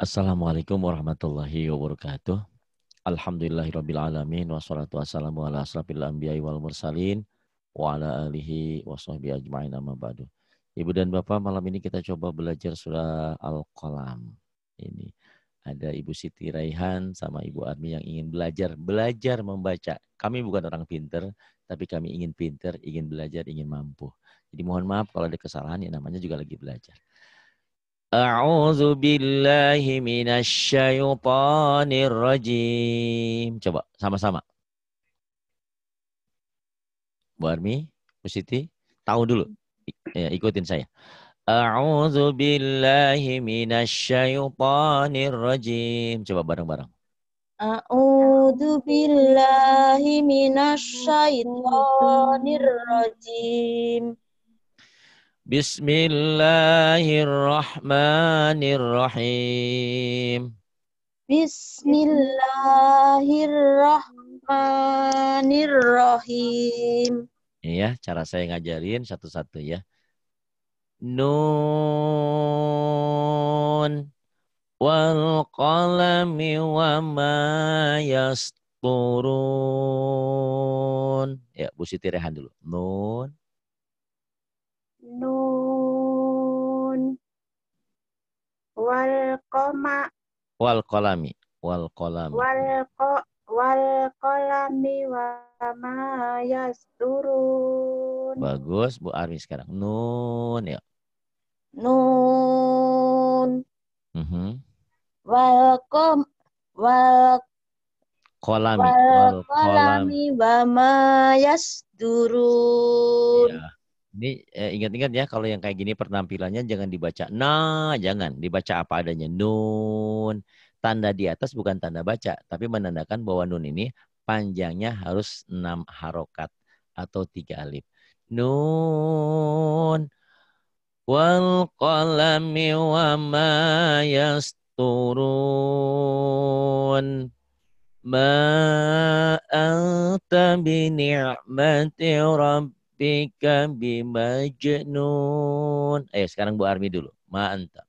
Assalamualaikum warahmatullahi wabarakatuh. Alhamdulillahirabbil alamin wassalatu wassalamu ala asrafil anbiya'i wal mursalin wa ala alihi washabbi ajmain amma ba'du. Ibu dan Bapak, malam ini kita coba belajar surah Al-Qalam. Ini ada Ibu Siti Raihan sama Ibu Armi yang ingin belajar, belajar membaca. Kami bukan orang pinter, tapi kami ingin pinter, ingin belajar, ingin mampu. Jadi mohon maaf kalau ada kesalahan, ya namanya juga lagi belajar. A'udzu billahi minasyaitonir rajim. Coba sama-sama. Bu Armi, Bu Siti, tahu dulu. Ya, ikutin saya. A'udzu billahi minasyaitonir rajim. Coba bareng-bareng. A'udzu billahi minasyaitonir rajim. Bismillahirrahmanirrahim. Bismillahirrahmanirrahim. Iya, cara saya ngajarin satu-satu ya. Nun wal qalami wa ma yasturun. Ya, Bu Siti rehan dulu. Nun nun wal koma wal kolami wal kolami wal ko wal kolami wama yasturun bagus Bu Arwi sekarang nun ya nun mm -hmm. wal kom wal kolami wal kolami wama yasturun ya. Ini eh, ingat-ingat ya kalau yang kayak gini penampilannya jangan dibaca nah, jangan dibaca apa adanya nun. Tanda di atas bukan tanda baca, tapi menandakan bahwa nun ini panjangnya harus enam harokat atau tiga alif. Nun wal qalami wa ma yasturun ma anta bi ni'mati rabb bika bimajnun. Ayo sekarang Bu Armi dulu. Ma anta.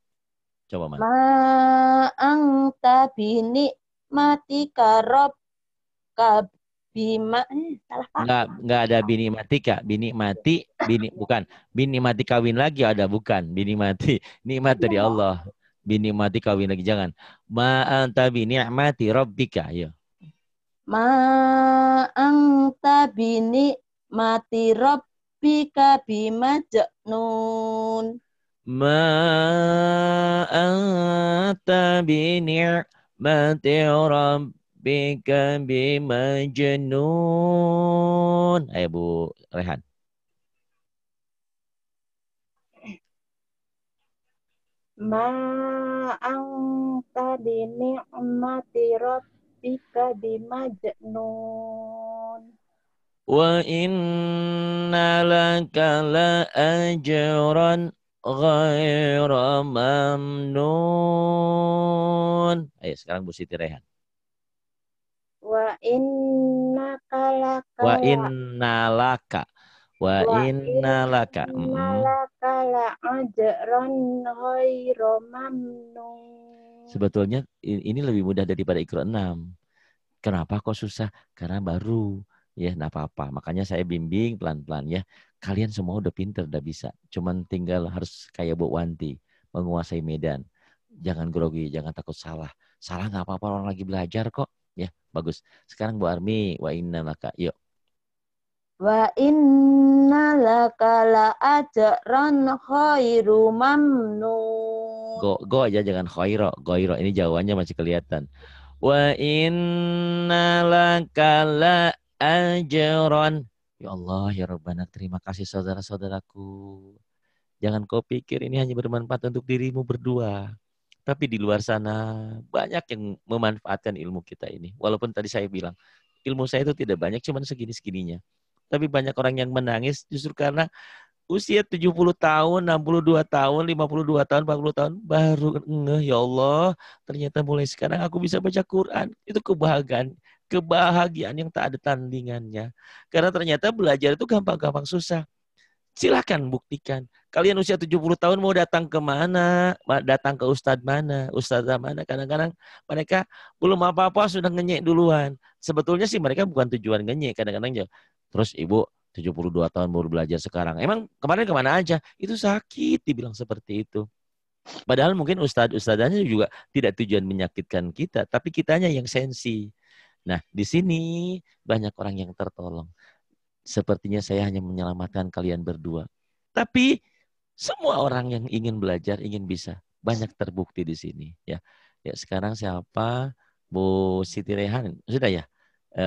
Coba Ma. Ma anta bini mati karob kab bima eh, salah pak. Enggak, enggak ada bini mati kak. bini mati, bini bukan. Bini mati kawin lagi ada bukan, bini mati. Nikmat dari iya, Allah. Bini mati kawin lagi jangan. Ma anta bini mati robbika. Ayo. Iya. Ma anta bini mati rabbika bima ja'nun. Ma anta bi ni'mati rabbika bima di Ayo Bu Rehan. Ma anta bi ni'mati rabbika bima wa inna laka la ajran ghaira mamnun. Ayo sekarang Bu Siti Rehan. Wa inna kalaka. Wa inna laka. Wa inna laka. Wa inna laka mm-hmm. la ajran ghaira mamnun. Sebetulnya ini lebih mudah daripada Iqra 6. Kenapa kok susah? Karena baru ya nggak apa-apa. Makanya saya bimbing pelan-pelan ya. Kalian semua udah pinter, udah bisa. Cuman tinggal harus kayak Bu Wanti, menguasai medan. Jangan grogi, jangan takut salah. Salah nggak apa-apa, orang lagi belajar kok. Ya, bagus. Sekarang Bu Armi, wa inna laka. Yuk. Wa inna laka la ajran khairu mamnun. Go, go aja jangan khairo. Goiro ini jawabannya masih kelihatan. Wa inna laka la Ron, Ya Allah, ya Rabbana, terima kasih saudara-saudaraku. Jangan kau pikir ini hanya bermanfaat untuk dirimu berdua. Tapi di luar sana banyak yang memanfaatkan ilmu kita ini. Walaupun tadi saya bilang, ilmu saya itu tidak banyak, cuma segini-segininya. Tapi banyak orang yang menangis justru karena usia 70 tahun, 62 tahun, 52 tahun, 40 tahun, baru ngeh, ya Allah, ternyata mulai sekarang aku bisa baca Quran. Itu kebahagiaan kebahagiaan yang tak ada tandingannya. Karena ternyata belajar itu gampang-gampang susah. Silahkan buktikan. Kalian usia 70 tahun mau datang ke mana? Datang ke ustadz mana? Ustadz mana? Kadang-kadang mereka belum apa-apa sudah ngenyek duluan. Sebetulnya sih mereka bukan tujuan ngenyek. Kadang-kadang ya. terus ibu 72 tahun baru belajar sekarang. Emang kemarin kemana aja? Itu sakit dibilang seperti itu. Padahal mungkin ustadz ustadzannya juga tidak tujuan menyakitkan kita, tapi kitanya yang sensi. Nah, di sini banyak orang yang tertolong. Sepertinya saya hanya menyelamatkan kalian berdua. Tapi semua orang yang ingin belajar, ingin bisa, banyak terbukti di sini. Ya, ya sekarang siapa? Bu Siti Rehan sudah ya. E,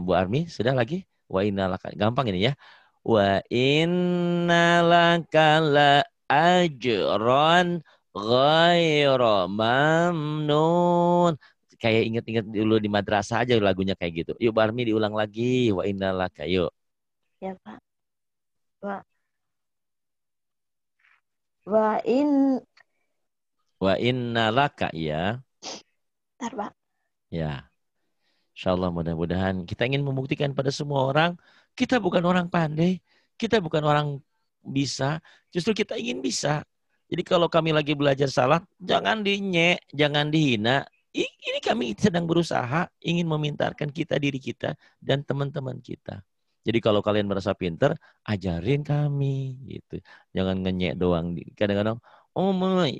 Bu Armi sudah lagi. Wa gampang ini ya. Wa innalaka la ajron ghairu mamnun kayak inget-inget dulu di madrasah aja lagunya kayak gitu. Yuk Barmi diulang lagi. Wa innalaka yuk. Ya Pak. Wa Wa in Wa innalaka ya. Ntar Pak. Ya. Insya Allah mudah-mudahan kita ingin membuktikan pada semua orang kita bukan orang pandai, kita bukan orang bisa, justru kita ingin bisa. Jadi kalau kami lagi belajar salat, jangan dinye, jangan dihina, kami sedang berusaha ingin memintarkan kita diri kita dan teman-teman kita. Jadi kalau kalian merasa pinter, ajarin kami gitu. Jangan ngenyek doang. Kadang-kadang, oh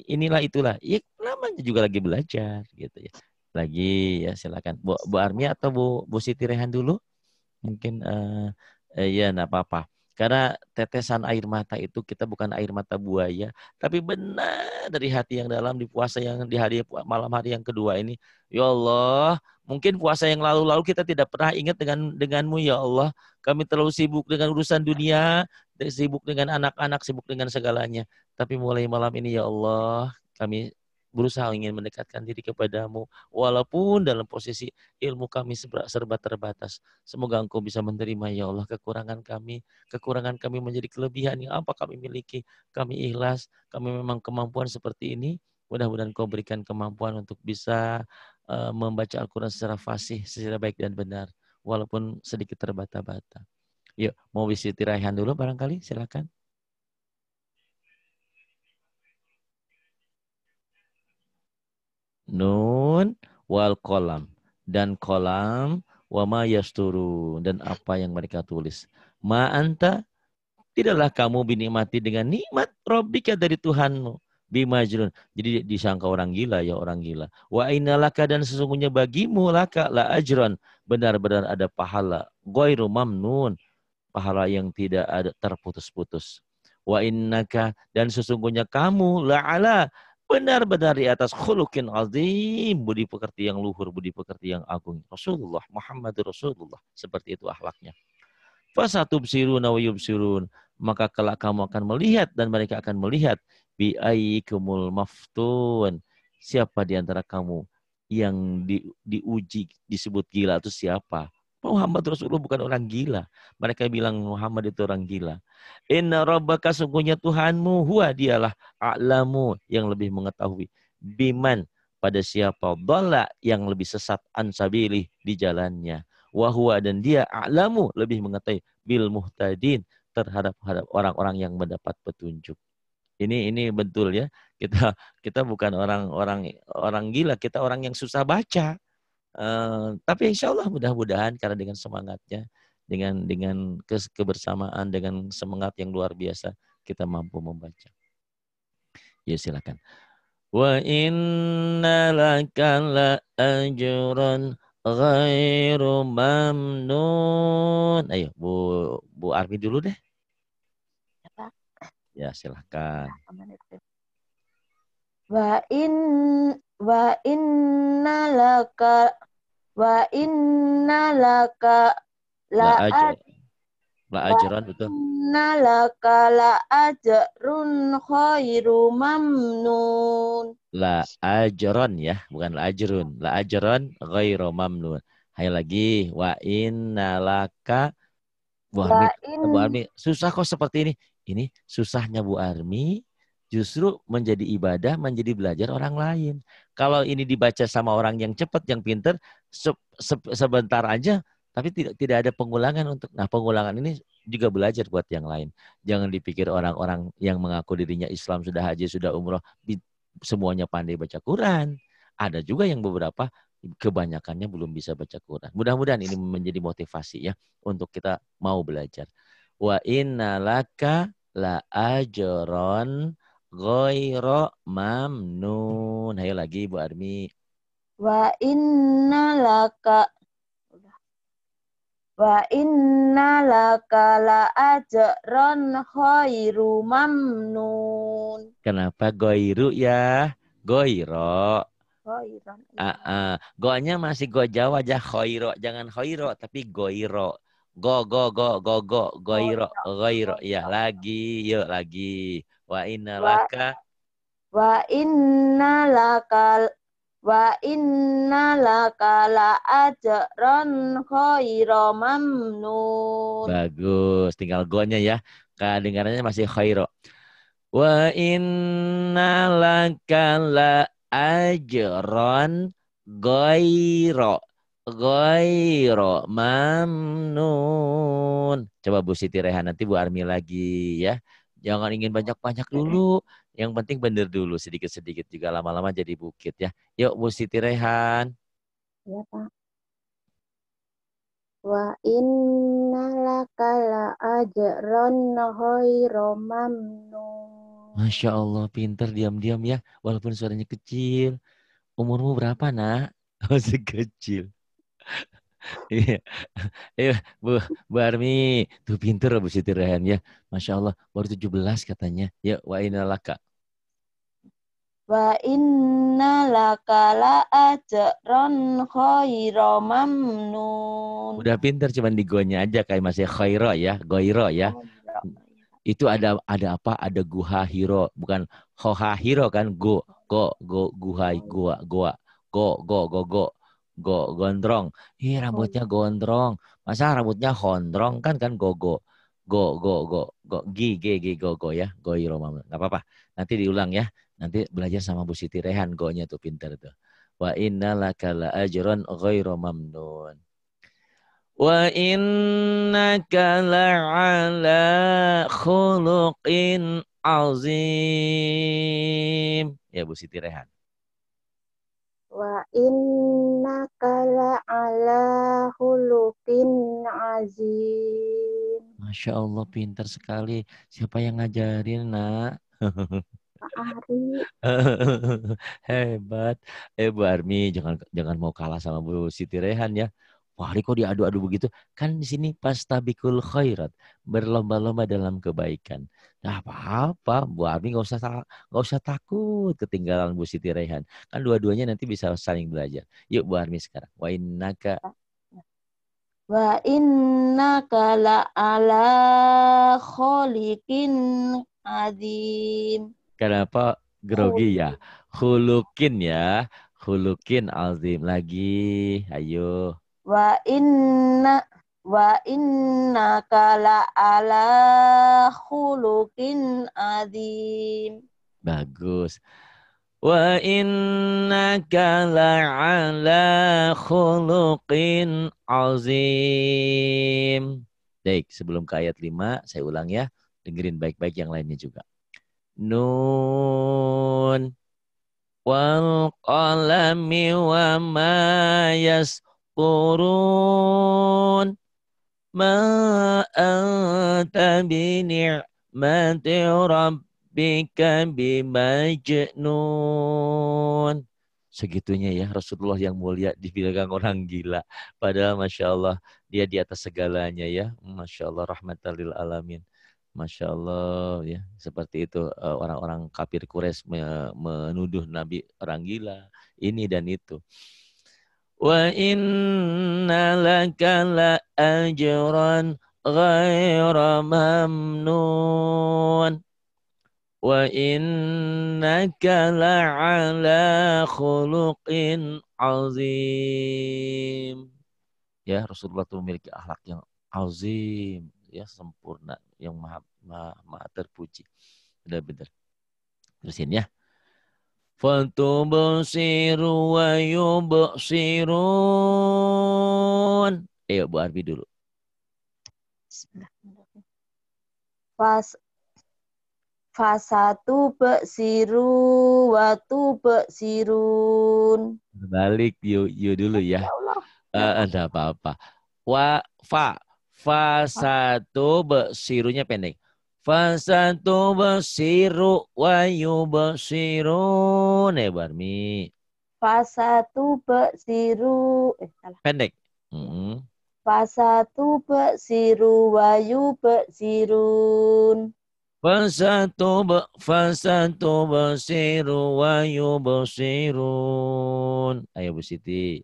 inilah itulah. Ya namanya juga lagi belajar gitu ya. Lagi ya silakan. Bu, Bu Armi atau Bu Bu Siti Rehan dulu? Mungkin uh, uh, ya enggak apa-apa. Karena tetesan air mata itu kita bukan air mata buaya, tapi benar dari hati yang dalam di puasa yang di hari malam hari yang kedua ini. Ya Allah, mungkin puasa yang lalu-lalu kita tidak pernah ingat dengan denganmu ya Allah. Kami terlalu sibuk dengan urusan dunia, sibuk dengan anak-anak, sibuk dengan segalanya. Tapi mulai malam ini ya Allah, kami berusaha ingin mendekatkan diri kepadamu walaupun dalam posisi ilmu kami serba terbatas. Semoga Engkau bisa menerima ya Allah kekurangan kami, kekurangan kami menjadi kelebihan yang apa kami miliki. Kami ikhlas, kami memang kemampuan seperti ini. Mudah-mudahan kau berikan kemampuan untuk bisa eh, membaca Al-Qur'an secara fasih, secara baik dan benar walaupun sedikit terbata-bata. Yuk, mau bisa tirahan dulu barangkali silakan. nun wal kolam dan kolam wama yasturu dan apa yang mereka tulis. Ma anta tidaklah kamu binikmati dengan nikmat Robika dari Tuhanmu. Bimajrun. Jadi disangka orang gila ya orang gila. Wa inalaka dan sesungguhnya bagimu laka la ajron. Benar-benar ada pahala. Goiru mamnun. Pahala yang tidak ada terputus-putus. Wa innaka dan sesungguhnya kamu la ala benar-benar di atas khuluqin azim, budi pekerti yang luhur, budi pekerti yang agung. Rasulullah Muhammad Rasulullah seperti itu akhlaknya. Fasatubsiruna wa yubsirun, maka kelak kamu akan melihat dan mereka akan melihat bi ayyikumul maftun. Siapa di antara kamu yang di, diuji disebut gila itu siapa? Muhammad Rasulullah bukan orang gila. Mereka bilang Muhammad itu orang gila. Inna rabbaka sungguhnya Tuhanmu huwa dialah a'lamu yang lebih mengetahui. Biman pada siapa dola yang lebih sesat ansabili di jalannya. Wahua dan dia a'lamu lebih mengetahui bil muhtadin terhadap orang-orang yang mendapat petunjuk. Ini ini betul ya. Kita kita bukan orang-orang orang gila, kita orang yang susah baca tapi insya Allah mudah-mudahan karena dengan semangatnya, dengan dengan kebersamaan, dengan semangat yang luar biasa, kita mampu membaca. Ya silakan. Wa inna laka la ajran ghairu mamnun. Ayo Bu Bu Arfi dulu deh. Ya, ya silakan. Wa in wa inna laka wa inna laka la, la ajr la ajran betul inna laka la ajrun khairu mamnun la ajron ya bukan la ajrun la ajaran khairu mamnun Hai lagi wa inna laka Bu Armi, in... Bu Armi susah kok seperti ini ini susahnya Bu Armi justru menjadi ibadah, menjadi belajar orang lain. Kalau ini dibaca sama orang yang cepat, yang pinter, se se sebentar aja, tapi tidak tidak ada pengulangan untuk. Nah, pengulangan ini juga belajar buat yang lain. Jangan dipikir orang-orang yang mengaku dirinya Islam sudah haji, sudah umroh, semuanya pandai baca Quran. Ada juga yang beberapa kebanyakannya belum bisa baca Quran. Mudah-mudahan ini menjadi motivasi ya untuk kita mau belajar. Wa innalaka la ajron Ghoiro mamnun. Ayo lagi Bu Armi. Wa inna laka Wa inna laka la ajron khairu mamnun. Kenapa goiru ya? Goiro. Goiron. Uh, iya. uh. Gonya masih go Jawa aja khoiro. Jangan khoiro tapi goiro. Go go go go go goiro goiro ya lagi yuk lagi wa inna laka wa inna laka wa inna laka la ajran khairo mamnun bagus tinggal gonya ya kedengarannya masih khairo wa inna laka la ajran goiro Goiro mamnun. Coba Bu Siti Rehan nanti Bu Armi lagi ya. Jangan ingin banyak-banyak dulu. Yang penting bener dulu sedikit-sedikit juga lama-lama jadi bukit ya. Yuk Bu Siti Rehan. Ya Pak. Wa inna laka la ajron ghairu mamnun. Masya Allah, pinter diam-diam ya. Walaupun suaranya kecil. Umurmu berapa, nak? Masih kecil. Iya. eh, Bu, Bu Armi, tuh pinter Bu Siti Rehan ya. Masya Allah, baru tujuh belas katanya. Ya, wa inna laka. Wa inna laka la ajron khairo mamnun. Udah pinter cuman di gonya aja kayak masih khairo ya, ya goiro ya. Itu ada ada apa? Ada guha hiro, bukan hoha hiro kan? Go, go, go, guha, goa, goa, go, go, go, go. go go gondrong ih rambutnya gondrong masa rambutnya gondrong kan kan go go go go go go gi gi gi go go ya go Romam, nggak apa apa nanti diulang ya nanti belajar sama Bu Siti Rehan gonya tuh pinter tuh wa innalaka la ajron ghairu mamnun wa innaka la ala khuluqin azim ya Bu Siti Rehan Wa innaka la'ala hulukin azim. Masya Allah, pintar sekali. Siapa yang ngajarin, nak? Pak Ari. hebat. Eh, Bu Armi, jangan jangan mau kalah sama Bu Siti Rehan ya. Wah, kok diadu-adu begitu? Kan di sini pastabikul khairat, berlomba-lomba dalam kebaikan. Nah, apa-apa, Bu Armi nggak usah nggak usah takut ketinggalan Bu Siti Rehan. Kan dua-duanya nanti bisa saling belajar. Yuk Bu Armi sekarang. Wa innaka Wa innaka la ala kholiqin azim. Kenapa grogi ya? Hulukin ya. Hulukin azim lagi. Ayo wa inna wa inna kala ala khuluqin adim bagus wa inna kala ala khuluqin azim baik sebelum ke ayat 5 saya ulang ya dengerin baik-baik yang lainnya juga nun wal qalami wa ma kurun ma anta bi ni'mati rabbika bimajnun segitunya ya Rasulullah yang mulia dibilang orang gila padahal masya Allah dia di atas segalanya ya masya Allah rahmatalil alamin masya Allah ya seperti itu e, orang-orang kafir kures menuduh Nabi orang gila ini dan itu وَإِنَّ لَكَ لَأَجْرًا غَيْرَ مَمْنُونٍ وَإِنَّكَ لَعَلَى خُلُقٍ عَظِيمٍ Ya, Rasulullah itu memiliki akhlak yang azim, ya sempurna, yang maha, maha, maha terpuji. Benar-benar. Terusin ya. Fatubusiru wa yubusirun. Ayo eh, Bu Arfi dulu. Fas fasatu besiru watu besirun. Balik yuk yuk dulu ya. Uh, ya eh, eh, ada apa-apa. Wa fa fasatu besirunya pendek. Fasatu basiru wa yubasirun. Eh, Barmi. Fasatu basiru. Eh, salah. Pendek. Mm -hmm. Fasatu wayu wa yubasirun. Fasatu be, fasatu basiru wa yubasirun. Ayo Bu Siti.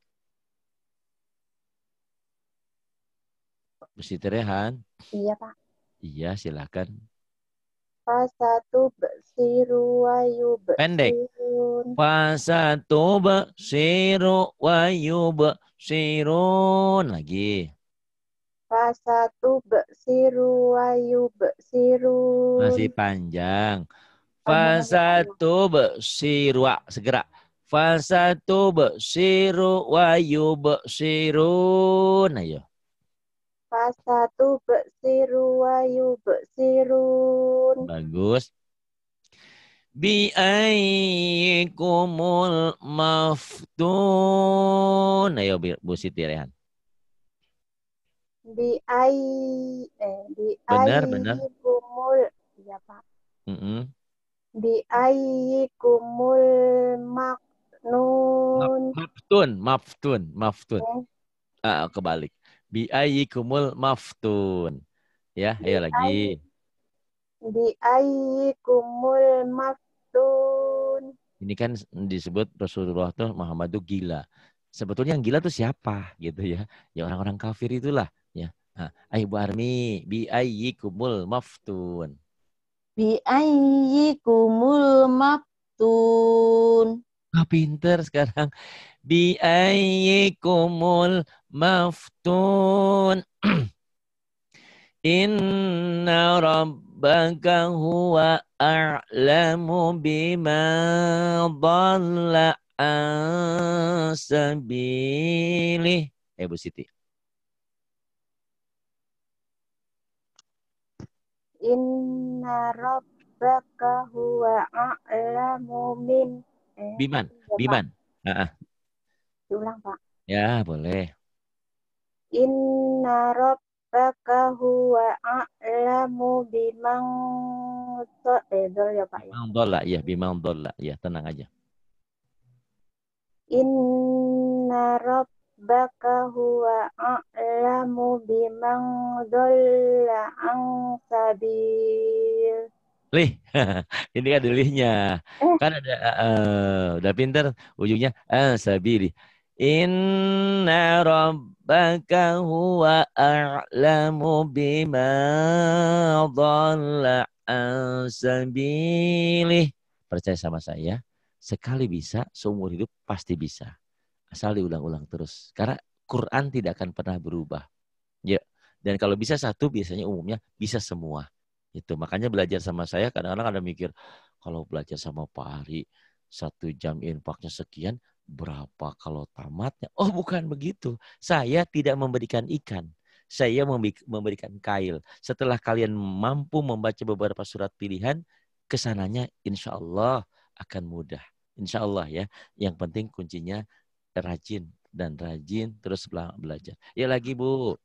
Bu Siti Rehan. Iya, Pak. Iya, silakan. Fasatu besiru wayub. Pendek. Fasatu besiru wayub sirun lagi. Fasatu besiru wayub sirun. Masih panjang. Fasatu besiru segera. Fasatu besiru wayub sirun. Ayo. Fasatu beksiru wayu beksirun. Bagus. Bi ayyikumul maftun. Ayo Bu Siti Rehan. Bi ay eh bi benar, benar. kumul ya Pak. Mm -hmm. Bi ayyikumul maftun. Maftun, maftun, maftun. Eh. Ah, kebalik. Bi ayyikumul maftun. Ya, Bi ayo lagi. Bi ayyikumul maftun. Ini kan disebut Rasulullah tuh Muhammad tuh gila. Sebetulnya yang gila tuh siapa gitu ya? Ya orang-orang kafir itulah ya. Nah, Ibu Armi, bi ayyikumul maftun. Bi ayyikumul maftun. Oh, pinter sekarang bi ayyikumul maftun inna rabbaka huwa a'lamu bima dhalla an Ibu eh Bu Siti inna rabbaka huwa a'lamu min eh, biman biman uh -uh. Diulang, Pak. Ya, boleh. Inna rabbaka huwa a'lamu bimang eh, dol ya, Pak. Bimang dola, ya. Bimang dola, ya. Iya, tenang aja. Inna rabbaka huwa a'lamu bimang dola ang sabil lih ini ada lihnya eh. kan ada uh, udah pinter ujungnya uh, sabiri Inna rabbaka huwa a'lamu bima dhalla an sabilih. Percaya sama saya, sekali bisa, seumur hidup pasti bisa. Asal diulang-ulang terus. Karena Quran tidak akan pernah berubah. Ya. Dan kalau bisa satu, biasanya umumnya bisa semua. Itu makanya belajar sama saya kadang-kadang ada mikir, kalau belajar sama Pak Hari, satu jam infaknya sekian, berapa kalau tamatnya? Oh bukan begitu. Saya tidak memberikan ikan. Saya memberikan kail. Setelah kalian mampu membaca beberapa surat pilihan, kesananya insya Allah akan mudah. Insya Allah ya. Yang penting kuncinya rajin dan rajin terus belajar. Ya lagi Bu.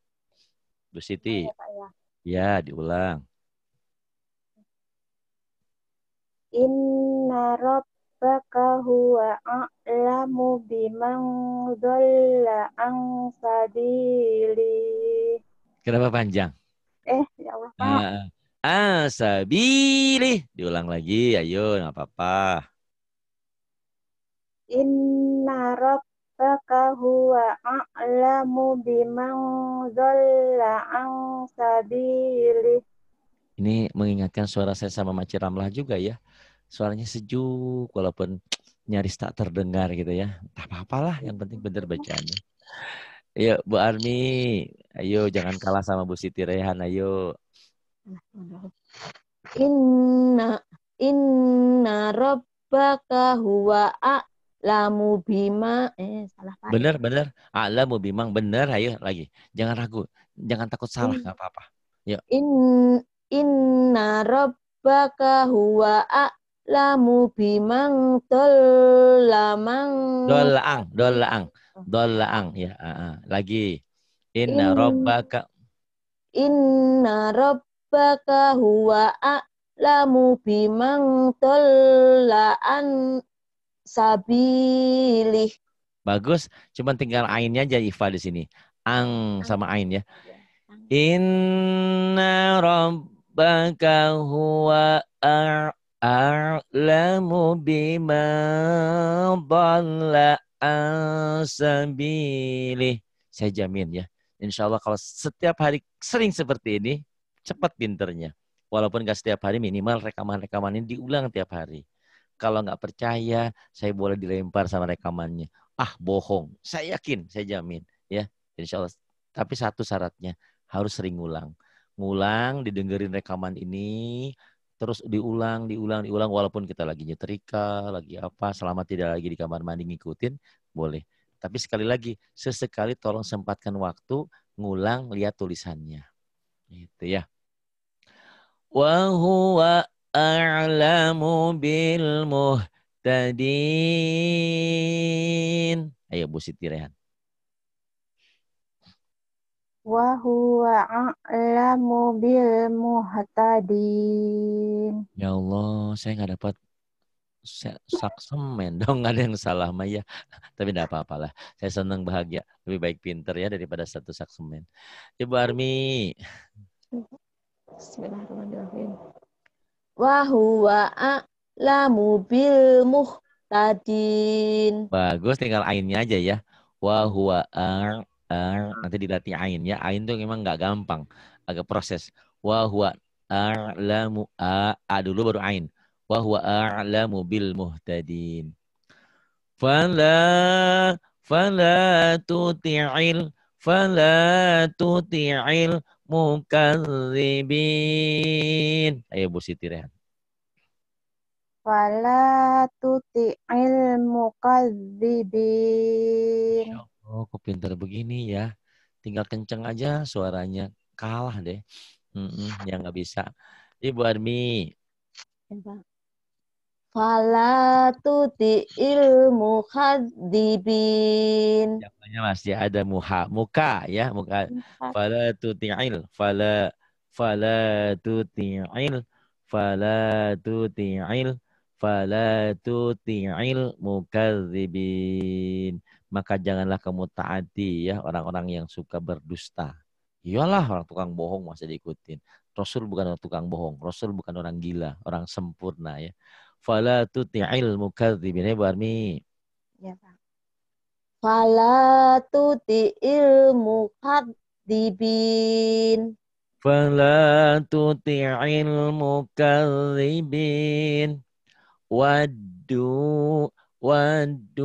Bu Siti. Iya, ya. ya, diulang. Inna rob rabbaka huwa a'lamu biman dhalla an sabili. Kenapa panjang? Eh, ya Allah. Uh, ah, ah. sabili. Diulang lagi, ayo, nggak apa-apa. Inna rabbaka huwa a'lamu biman dhalla an sabili. Ini mengingatkan suara saya sama Maci Ramlah juga ya suaranya sejuk walaupun nyaris tak terdengar gitu ya. Tak apa-apalah, yang penting benar bacaannya. Ayo iya, Bu Armi, ayo jangan kalah sama Bu Siti Rehan, ayo. Inna inna rabbaka huwa a'lamu bima eh salah pak. Bener benar. a'lamu bimang bener, ayo lagi. Jangan ragu, jangan takut salah nggak apa-apa. Yuk. In inna rabbaka huwa a'lamu lamu bimang dol laang, dol laang, oh. ya uh, uh. lagi inna robbaka inna robbaka huwa Lamu bimang laan sabilih bagus cuman tinggal ainnya aja ifa di sini ang sama ain ya iya. inna robbaka huwa A'lamu bima dhalla عن Saya jamin ya. Insya Allah kalau setiap hari sering seperti ini, cepat pinternya. Walaupun nggak setiap hari, minimal rekaman-rekaman ini diulang tiap hari. Kalau nggak percaya, saya boleh dilempar sama rekamannya. Ah, bohong. Saya yakin, saya jamin. ya Insya Allah. Tapi satu syaratnya, harus sering ngulang. Ngulang, didengerin rekaman ini, terus diulang, diulang, diulang walaupun kita lagi nyetrika, lagi apa, selama tidak lagi di kamar mandi ngikutin, boleh. Tapi sekali lagi, sesekali tolong sempatkan waktu ngulang lihat tulisannya. Gitu ya. Wa huwa a'lamu bil muhtadin. Ayo Bu Siti Rehan wa huwa a'lamu bil muhtadin. Ya Allah, saya nggak dapat saksemen dong nggak ada yang salah Maya tapi tidak apa-apalah saya senang bahagia lebih baik pinter ya daripada satu saksemen Ibu Armi Bismillahirrahmanirrahim wa huwa a'lamu bil muhtadin bagus tinggal ainnya aja ya wa huwa ar hmm. nanti dilatih ain ya ain tuh memang nggak gampang agak proses wa huwa a'lamu a, a dulu baru ain wa huwa a'lamu bil muhtadin fala fala tuti'il fala tuti'il mukallibin ayo Bu Siti Rehan fala tuti'il mukallibin Oh, kok pinter begini ya. Tinggal kenceng aja suaranya. Kalah deh. Mm -mm, ya nggak bisa. Ibu Armi. Fala tuti ilmu hadibin. Jawabannya masih ada muha, muka ya, muka. Fala tuti il, fala fala tuti il, fala tuti il, fala tuti il mukadzibin maka janganlah kamu taati ya orang-orang yang suka berdusta. Iyalah orang tukang bohong masa diikutin. Rasul bukan orang tukang bohong, Rasul bukan orang gila, orang sempurna ya. Fala tuti'il mukadzibin ya Barmi. Ya Pak. Fala tuti'il mukadzibin. Fala tuti'il mukadzibin. Waddu Waddu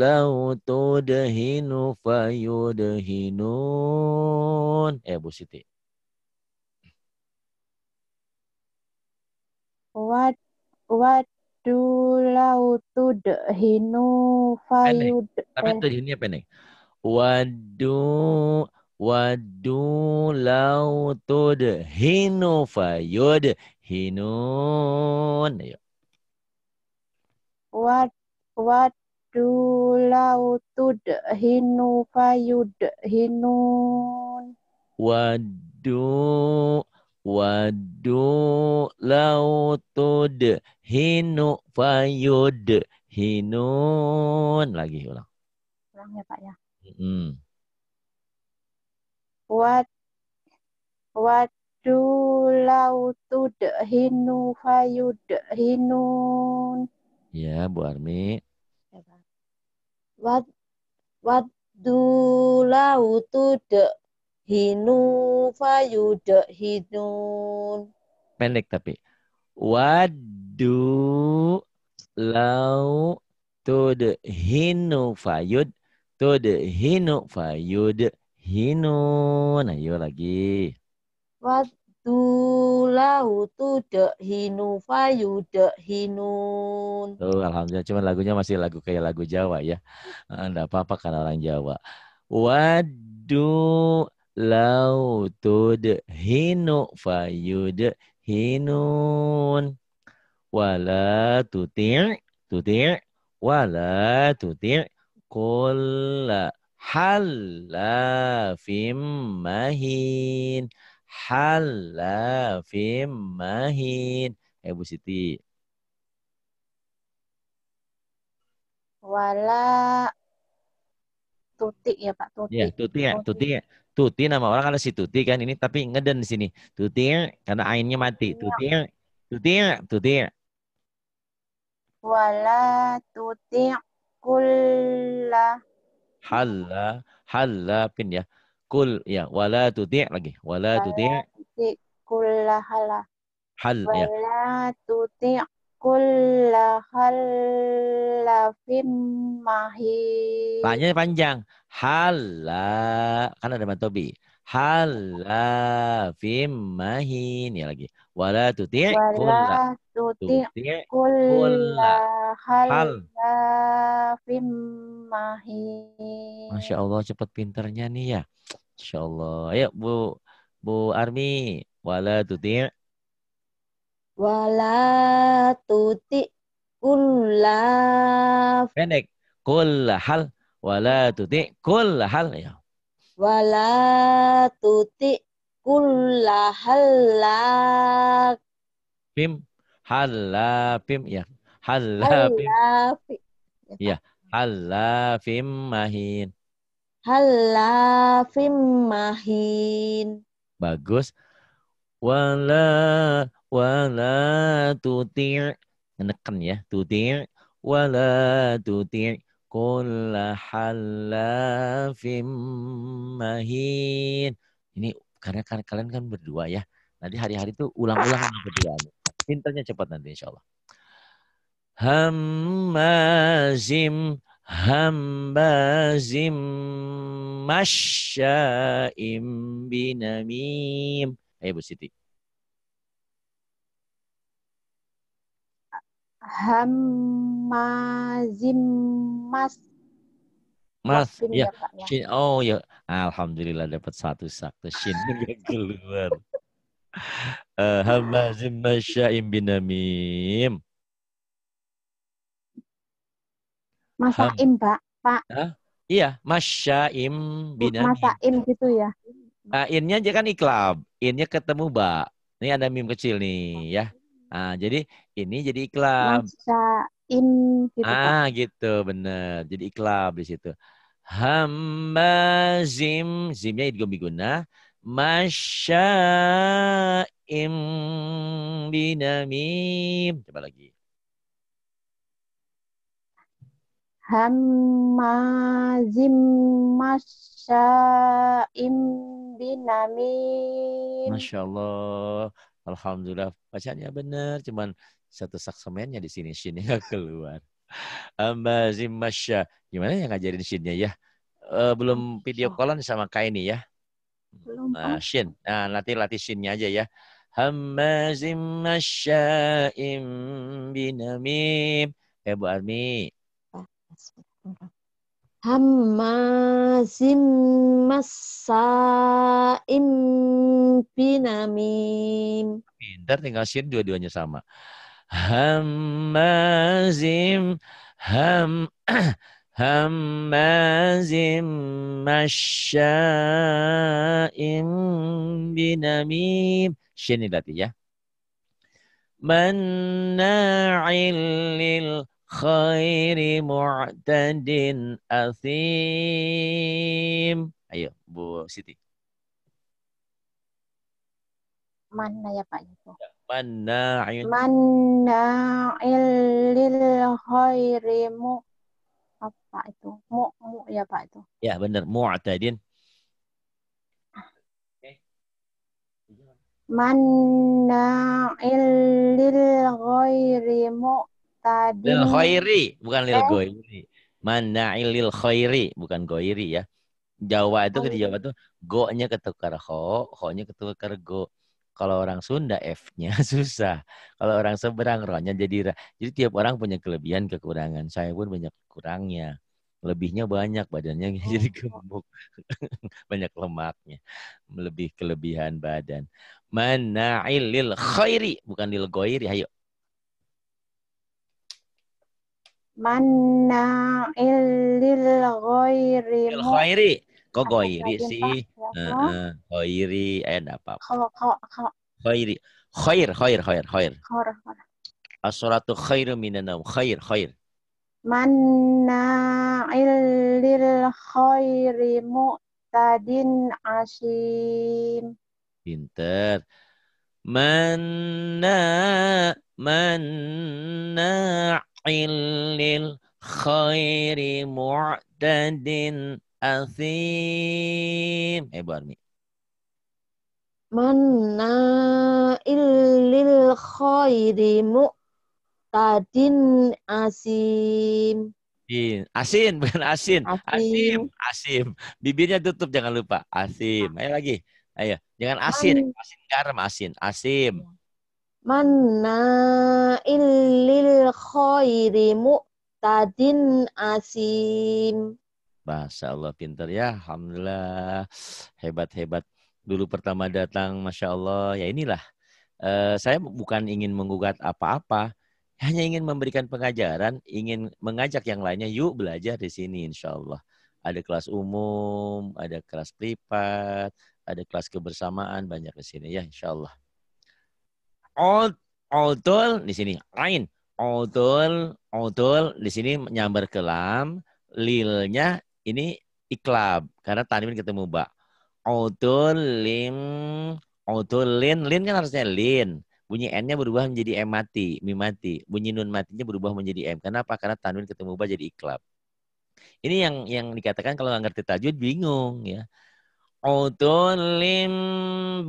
لو tudhinu fayudhinun. eh Bu Siti Wad wadu lau tudhinu fayudhinun. Tapi tudhinu apa nih? Wadu Wadu lau tudhinu fayud hinun. Ayo. Wad hinu fayud hinun. Wadu Wadu lautud hinu fayud hinun lagi ulang. Ulang ya Pak ya. Hmm. wad wadu lautud hinu fayud hinun. Ya, Bu Armi. Wat ya, wat lautu de hinu fayu de hinun. Pendek tapi. Wadu lau de hinu fayud de hinu fayud hinu. Nah, yuk lagi. Wat tu lau tu de hinu fayu de hinun. Tuh, alhamdulillah cuman lagunya masih lagu kayak lagu Jawa ya. Enggak apa-apa karena orang Jawa. Wadu lau tu de hinu fayu de hinun. Wala tutir tutir wala tutir kol halafim mahin halafim mahin. Eh Bu Siti. Wala Tuti ya Pak Tuti. Ya, Tuti ya, Tuti ya. Tuti nama orang kalau si Tuti kan ini tapi ngeden di sini. Tuti ya, karena ainnya mati. Iya. Tuti ya, Tuti ya, Tuti. Wala tuti kulla halla halla pin ya kul ya wala tuti' lagi wala tuti' kullahala hal ya wala tuti' kullahalafin mahi tanya panjang hala kan ada matobi fim mahin ya lagi wala tuti' kullahala tuti' kulla halafim mahin Masya Allah cepat pinternya nih ya Insyaallah. Ayo Bu Bu Armi, wala tuti' wala tuti kulla pendek kulla hal wala tuti kulla hal ya wala tuti kulla halak pim pim ya pim. ya pim ya, mahin halafim mahin. Bagus. Wala wala tutir. Neken ya, tutir. Wala tutir. Kulla halafim mahin. Ini karena kalian kan berdua ya. Nanti hari-hari itu ulang-ulang berdua. Pintarnya cepat nanti insya Allah. Hamazim Hambazim masya'im binamim. Ayo eh, Bu Siti. Hamazim mas. Mas, ya. ya, ya. Oh ya, alhamdulillah dapat satu satu shin yang keluar. uh, eh, hamazim masya'im binamim. Masaim, Pak. Pak. Hah? Iya, Masyaim binami. Masaim gitu ya. Nah, innya aja kan iklab, innya ketemu ba. Ini ada mim kecil nih ya. Nah, jadi ini jadi iklab. Masyaim gitu. Ah, Pak. gitu bener. Jadi iklab di situ. Hamazim, zimnya itu biguna. Masyaim binamim. Coba lagi. Hamazim masyaim binamin. Masya Allah. Alhamdulillah. Bacanya benar. Cuman satu saksemennya di sini. Shinnya nggak keluar. Hamazim masya. Gimana yang ngajarin shinnya ya? Eh, belum video callan sama ini ya? Belum. Nah, shin. Nah, nanti latih shinnya aja ya. Hamazim masyaim binamim. Eh Bu Armi, Hamazim masaim binamim. Pintar tinggal sin dua-duanya sama. Hamazim ham hamazim masyaim binamim. Sin ini ya. Manna'il lil khairi mu'tadin athim. Ayo, Bu Siti. Mana ya Pak? Mana ayun. Mana ilil khairi mu apa itu? Mu, mu ya Pak itu. Ya benar, mu'tadin. Mana ilil ghairi mu tadi. Lil khairi, bukan lil eh. goiri. Mana'il lil khairi, bukan goiri ya. Jawa itu ke oh, iya. Jawa itu go-nya ketukar ho, ho-nya ketukar go. Kalau orang Sunda F-nya susah. Kalau orang seberang r-nya jadi ra. Jadi tiap orang punya kelebihan, kekurangan. Saya pun banyak kurangnya. Lebihnya banyak, badannya oh. jadi gemuk. banyak lemaknya. Lebih kelebihan badan. Mana'il lil khairi, bukan lil goiri. Ayo, mana lil ghairi. Lil ghairi. Kok ghairi sih? Heeh, ghairi eh ada apa? Kalau ghairi. Khair, khair, khair, khair. Khair, khair. as khairu minan Khair, khair. mana lil khairi mu'tadin asim. Pinter. mana mana lil khairi mu'tadin azim. Eh, Bu Armi. Mana ilil khairi mu'tadin asim. Asin, asin bukan asin. Asim. asim, Bibirnya tutup jangan lupa. Asim. Ayo lagi. Ayo, jangan asin, asin garam, asin, asim. Manna illil khairi mu'tadin asim. Masya Allah pinter ya. Alhamdulillah. Hebat-hebat. Dulu pertama datang Masya Allah. Ya inilah. Uh, saya bukan ingin menggugat apa-apa. Hanya ingin memberikan pengajaran. Ingin mengajak yang lainnya. Yuk belajar di sini insya Allah. Ada kelas umum. Ada kelas privat. Ada kelas kebersamaan. Banyak di sini ya insya Allah old odol di sini ain odol odol di sini menyambar kelam lilnya ini iklab karena tanwin ketemu ba odol lim odol lin lin kan harusnya lin bunyi n-nya berubah menjadi m mati mi mati bunyi nun matinya berubah menjadi m kenapa karena tanwin ketemu ba jadi iklab ini yang yang dikatakan kalau nggak ngerti tajwid bingung ya Utulim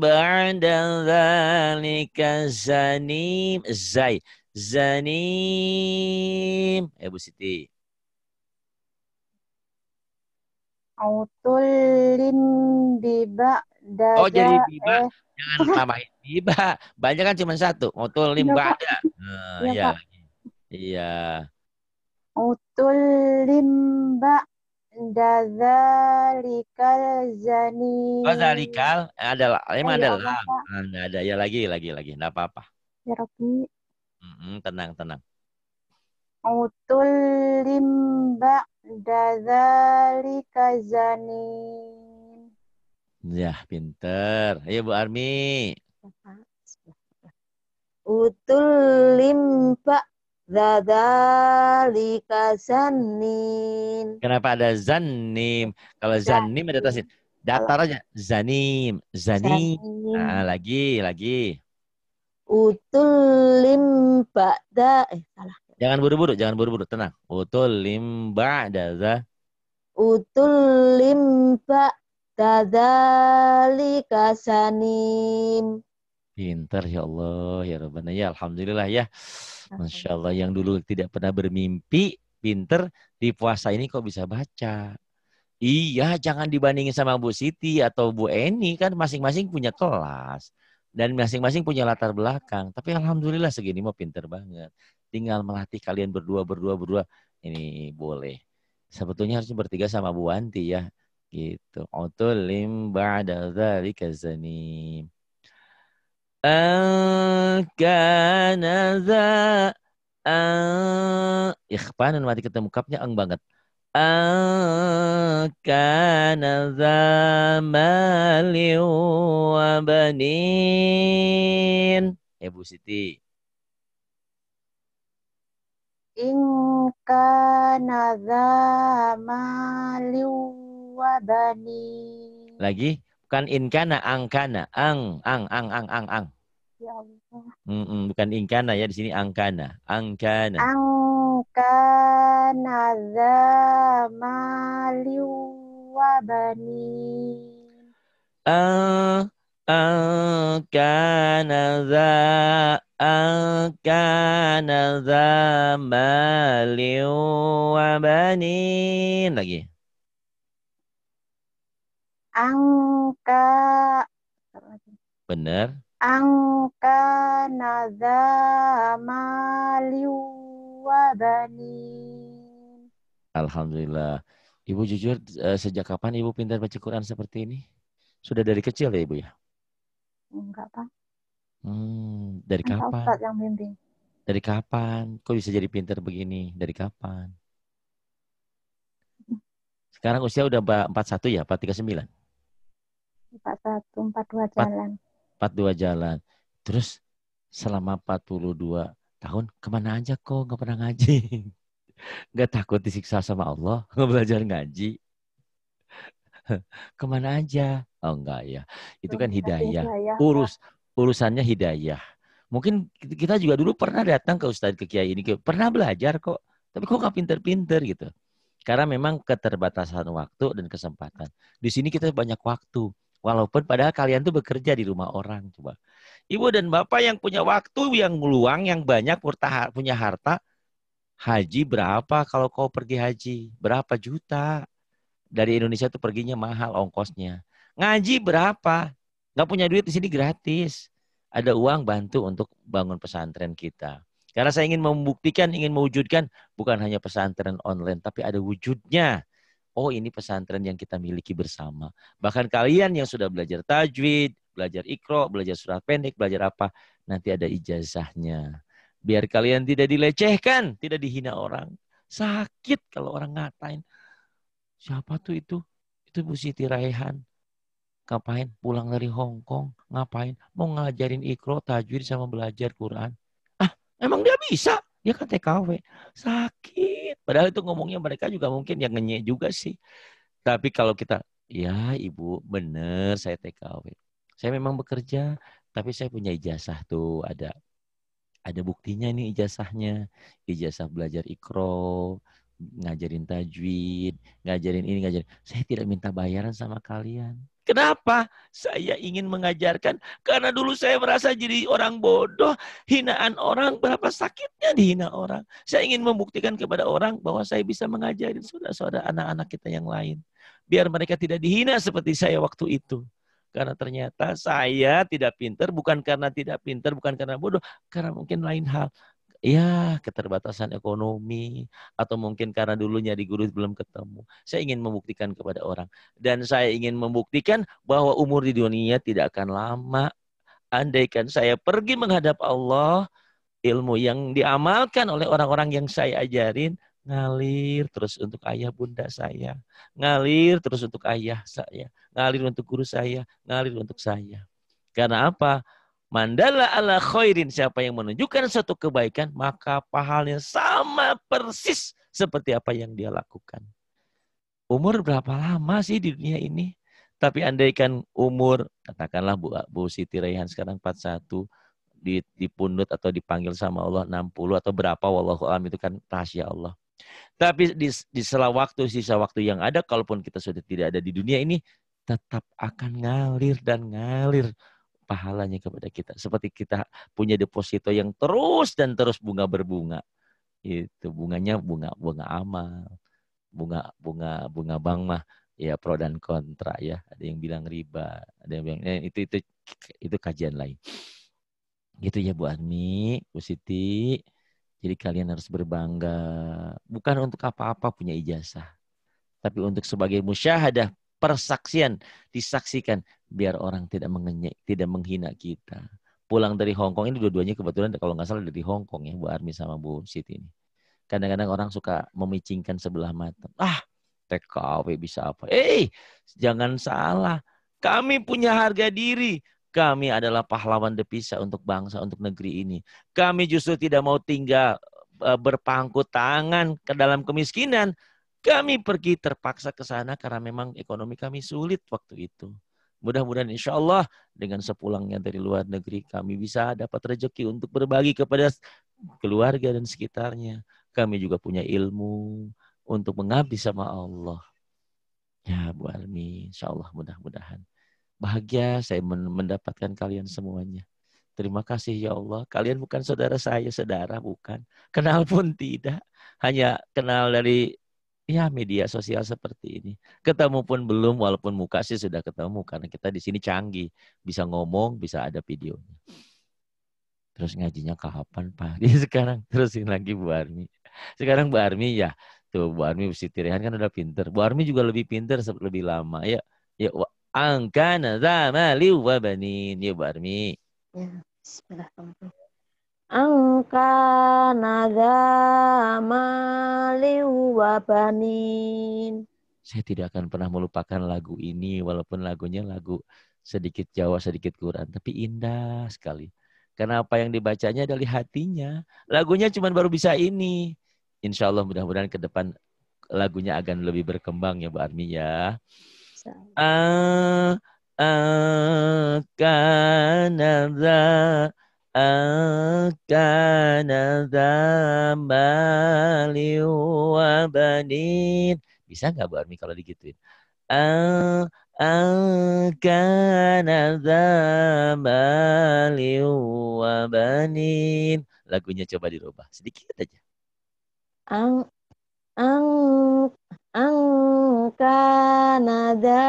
ba'da dhalika zanim. Zai. Zanim. Eh, Bu Siti. Utulim biba dada. Oh, jadi biba. Eh. Jangan tambahin biba. Banyak kan cuma satu. Utulim iya, ba'da. Ah, iya, ya, Iya. Iya. Utulim ba'da Dazalikal zalikal zani. Oh, adalah eh, ada emang ada lah. Ada ada ya lagi lagi lagi enggak apa-apa. Ya Rabbi. Mm-hmm, tenang tenang. Utul limba zani. Ya, pinter. Ayo Bu Armi. Utul limba Zadalika zannim. Kenapa ada zanim? Kalau zanim, ada tasin. Datar aja. Zanim. Zanim. Nah, lagi, lagi. Utulim ba'da. Eh, salah. Jangan buru-buru, jangan buru-buru. Tenang. Utulim ba'da. Utulim ba'da. Tadalika Pinter ya Allah ya Rabbana ya Alhamdulillah ya. Masya Allah yang dulu tidak pernah bermimpi pinter di puasa ini kok bisa baca. Iya jangan dibandingin sama Bu Siti atau Bu Eni kan masing-masing punya kelas dan masing-masing punya latar belakang. Tapi Alhamdulillah segini mau pinter banget. Tinggal melatih kalian berdua berdua berdua ini boleh. Sebetulnya harus bertiga sama Bu Wanti ya gitu. Utulim ba'da zalika zanim Angkanaza. kana za an ikhfanan mati ketemu kapnya ang banget an kana za wa banin Ibu eh, Siti in kana za wa banin lagi bukan inkana, angkana, ang ang ang ang ang ang ya Allah. Mm-mm, bukan ingkana ya di sini angkana. Angkana. Angkana mali wa bani. angkana za angkana mali wa bani. Lagi. Angka Benar angka nadha mali wa Alhamdulillah. Ibu jujur eh, sejak kapan Ibu pintar baca Quran seperti ini? Sudah dari kecil ya Ibu ya? Enggak, Pak. Hmm, dari Enggak kapan? Ustaz yang bimbing. Dari kapan? Kok bisa jadi pintar begini? Dari kapan? Sekarang usia udah 41 ya? 439? 41, 42 jalan. 42 jalan. Terus selama 42 tahun kemana aja kok nggak pernah ngaji? Nggak takut disiksa sama Allah? Nggak belajar ngaji? kemana aja? Oh enggak ya. Itu kan hidayah. Ya. Urus urusannya hidayah. Mungkin kita juga dulu pernah datang ke Ustadz ke Kiai ini, pernah belajar kok, tapi kok nggak pinter-pinter gitu. Karena memang keterbatasan waktu dan kesempatan. Di sini kita banyak waktu. Walaupun padahal kalian tuh bekerja di rumah orang coba. Ibu dan bapak yang punya waktu yang luang, yang banyak punya harta, haji berapa kalau kau pergi haji? Berapa juta? Dari Indonesia tuh perginya mahal ongkosnya. Ngaji berapa? Gak punya duit di sini gratis. Ada uang bantu untuk bangun pesantren kita. Karena saya ingin membuktikan, ingin mewujudkan bukan hanya pesantren online, tapi ada wujudnya oh ini pesantren yang kita miliki bersama. Bahkan kalian yang sudah belajar tajwid, belajar ikro, belajar surat pendek, belajar apa, nanti ada ijazahnya. Biar kalian tidak dilecehkan, tidak dihina orang. Sakit kalau orang ngatain. Siapa tuh itu? Itu Bu Siti Raihan. Ngapain? Pulang dari Hong Kong. Ngapain? Mau ngajarin ikro, tajwid, sama belajar Quran. Ah, emang dia bisa? dia kan TKW sakit padahal itu ngomongnya mereka juga mungkin yang ngenyek juga sih tapi kalau kita ya ibu bener saya TKW saya memang bekerja tapi saya punya ijazah tuh ada ada buktinya nih ijazahnya ijazah belajar ikro ngajarin tajwid ngajarin ini ngajarin saya tidak minta bayaran sama kalian Kenapa? Saya ingin mengajarkan karena dulu saya merasa jadi orang bodoh, hinaan orang berapa sakitnya dihina orang. Saya ingin membuktikan kepada orang bahwa saya bisa mengajari saudara-saudara anak-anak kita yang lain biar mereka tidak dihina seperti saya waktu itu. Karena ternyata saya tidak pinter, bukan karena tidak pinter, bukan karena bodoh, karena mungkin lain hal ya keterbatasan ekonomi atau mungkin karena dulunya di guru belum ketemu. Saya ingin membuktikan kepada orang dan saya ingin membuktikan bahwa umur di dunia tidak akan lama. Andaikan saya pergi menghadap Allah, ilmu yang diamalkan oleh orang-orang yang saya ajarin ngalir terus untuk ayah bunda saya, ngalir terus untuk ayah saya, ngalir untuk guru saya, ngalir untuk saya. Karena apa? Mandala ala khairin siapa yang menunjukkan suatu kebaikan maka pahalanya sama persis seperti apa yang dia lakukan. Umur berapa lama sih di dunia ini? Tapi andaikan umur katakanlah Bu, Bu Siti Raihan sekarang 41 dipundut atau dipanggil sama Allah 60 atau berapa wallahu alam itu kan rahasia Allah. Tapi di, di sela waktu sisa waktu yang ada kalaupun kita sudah tidak ada di dunia ini tetap akan ngalir dan ngalir pahalanya kepada kita. Seperti kita punya deposito yang terus dan terus bunga berbunga. Itu bunganya bunga bunga amal, bunga bunga bunga bank mah ya pro dan kontra ya. Ada yang bilang riba, ada yang bilang eh, itu itu itu kajian lain. Gitu ya Bu Armi Bu Siti. Jadi kalian harus berbangga bukan untuk apa-apa punya ijazah, tapi untuk sebagai musyahadah persaksian disaksikan biar orang tidak mengenyek, tidak menghina kita. Pulang dari Hong Kong ini dua-duanya kebetulan kalau nggak salah dari Hong Kong ya Bu Armi sama Bu Siti ini. Kadang-kadang orang suka memicingkan sebelah mata. Ah, TKW bisa apa? Eh, hey, jangan salah. Kami punya harga diri. Kami adalah pahlawan depisa untuk bangsa, untuk negeri ini. Kami justru tidak mau tinggal e, berpangku tangan ke dalam kemiskinan. Kami pergi terpaksa ke sana karena memang ekonomi kami sulit waktu itu. Mudah-mudahan insya Allah dengan sepulangnya dari luar negeri kami bisa dapat rejeki untuk berbagi kepada keluarga dan sekitarnya. Kami juga punya ilmu untuk mengabdi sama Allah. Ya Bu Almi, insya Allah mudah-mudahan. Bahagia saya mendapatkan kalian semuanya. Terima kasih ya Allah. Kalian bukan saudara saya, saudara bukan. Kenal pun tidak. Hanya kenal dari ya media sosial seperti ini. Ketemu pun belum, walaupun muka sih sudah ketemu karena kita di sini canggih, bisa ngomong, bisa ada videonya. Terus ngajinya kapan pak? Ya, sekarang terusin lagi Bu Armi. Sekarang Bu Armi ya, tuh Bu Armi Siti Rehan kan udah pinter. Bu Armi juga lebih pinter, lebih lama. Ya, ya angkana zamali wa banin ya Bu Armi. Ya, bismillahirrahmanirrahim angka naga maliu Saya tidak akan pernah melupakan lagu ini walaupun lagunya lagu sedikit Jawa, sedikit Quran, tapi indah sekali. Karena apa yang dibacanya dari hatinya. Lagunya cuma baru bisa ini. Insya Allah mudah-mudahan ke depan lagunya akan lebih berkembang ya Bu Armi ya. Ah, ah, Akana ذا wa banin. bisa nggak Bu Armi kalau digituin? Akana ذا wa banin. lagunya coba dirubah sedikit aja. Ang ang angka nada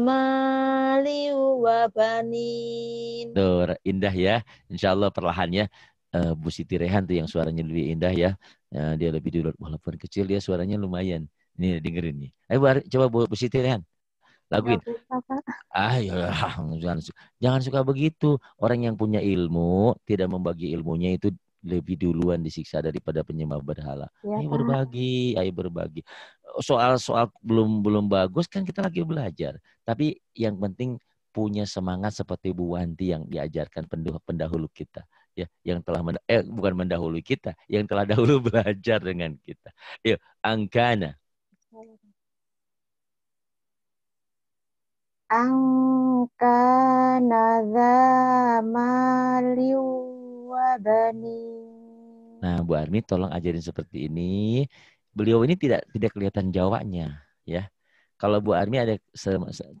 maliu wabanin. Tuh, indah ya. Insya Allah perlahan ya. Uh, Bu Siti Rehan tuh yang suaranya lebih indah ya. Uh, dia lebih dulu. Walaupun kecil dia suaranya lumayan. Ini dengerin nih. Ayo bar, coba Bu, Bu Siti Rehan. Laguin. Ayo, ah, iya. jangan, jangan suka begitu. Orang yang punya ilmu tidak membagi ilmunya itu lebih duluan disiksa daripada penyembah berhala. Ya, ayo berbagi, ayo berbagi soal-soal belum belum bagus kan kita lagi belajar. Tapi yang penting punya semangat seperti Bu Wanti yang diajarkan pendahulu kita ya yang telah menda eh bukan mendahului kita yang telah dahulu belajar dengan kita yuk ya, angkana angkana zamali wa bani nah Bu Armi tolong ajarin seperti ini beliau ini tidak tidak kelihatan Jawanya ya. Kalau Bu Armi ada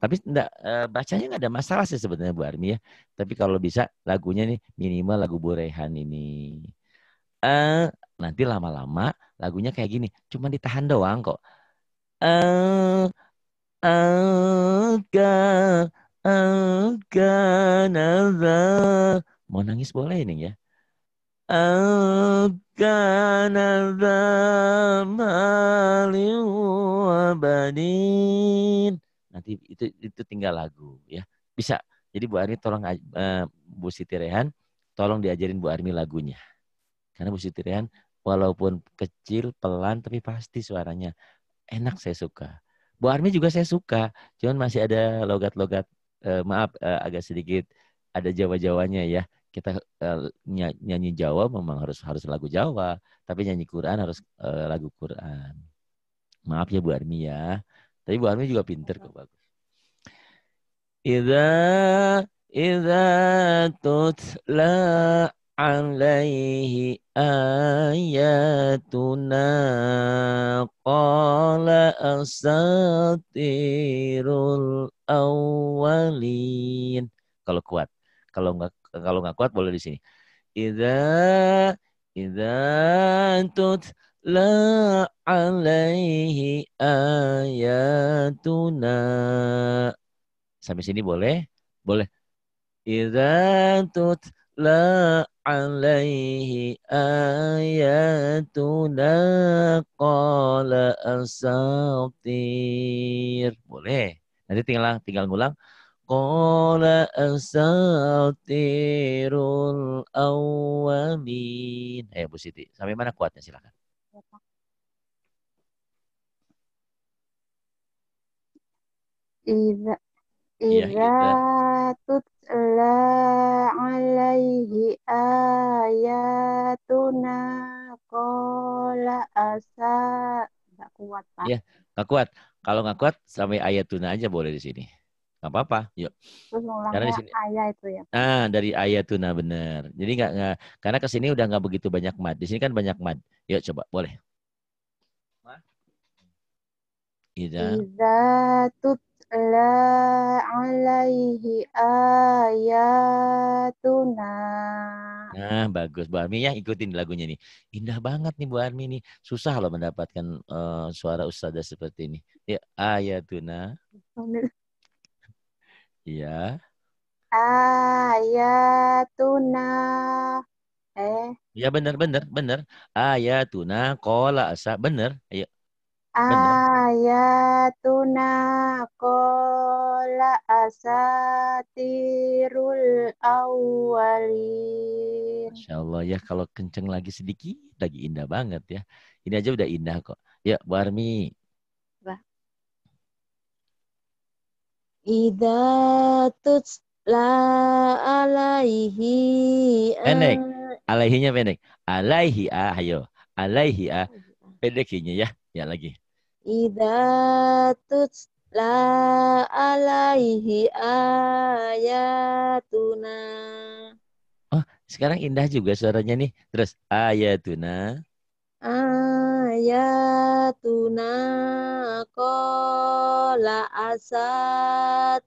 tapi enggak e, bacanya enggak ada masalah sih sebenarnya Bu Armi ya. Tapi kalau bisa lagunya nih minimal lagu Borehan ini. Eh nanti lama-lama lagunya kayak gini, cuma ditahan doang kok. Eh Mau nangis boleh ini ya. كان ذا nanti itu itu tinggal lagu ya bisa jadi Bu Armi tolong eh, Bu Siti Rehan tolong diajarin Bu Armi lagunya karena Bu Siti Rehan walaupun kecil pelan tapi pasti suaranya enak saya suka Bu Armi juga saya suka cuman masih ada logat-logat eh, maaf eh, agak sedikit ada jawa-jawanya ya kita uh, nyanyi Jawa memang harus harus lagu Jawa, tapi nyanyi Quran harus uh, lagu Quran. Maaf ya Bu Armi ya. Tapi Bu Armi juga pinter kok bagus. Idza idza tutla alaihi ayatuna qala asatirul awwalin kalau kuat kalau enggak kalau nggak kuat boleh di sini. Ida ida tut la alaihi ayatuna. Sampai sini boleh? Boleh. Ida tut la alaihi ayatuna qala asatir. Boleh. Nanti tinggal tinggal ngulang. Qala asatirul awamin. Ayo Bu Siti, sampai mana kuatnya silakan. Iza iya, Iza iya, iya. tutla alaihi ayatuna Qala asa Gak kuat pak. Iya, gak kuat. Kalau gak kuat sampai ayatuna aja boleh di sini nggak apa-apa yuk karena di sini ayah itu ya ah dari ayah tuh nah bener jadi nggak nggak karena kesini udah nggak begitu banyak mad di sini kan banyak mad yuk coba boleh Iza Iza tutla alaihi ayatuna Nah, bagus Bu Armi ya ikutin lagunya nih. Indah banget nih Bu Armi nih. Susah loh mendapatkan uh, suara ustazah seperti ini. Ya, ayatuna. Iya. Ayatuna. Ah, eh. Iya benar benar benar. Ayatuna ah, kola asa benar. Ayo. Bener. Ayatuna ah, ya kola asatirul awalin. Masya Allah ya kalau kenceng lagi sedikit lagi indah banget ya. Ini aja udah indah kok. Ya Bu Armi. tuts la alaihi. Pendek. Alaihinya pendek. Alaihi ah, ayo. Alaihi ah. Pendekinya ya. Ya lagi. tuts la alaihi ayatuna. Oh, sekarang indah juga suaranya nih. Terus ayatuna. Ah ayatuna kola asat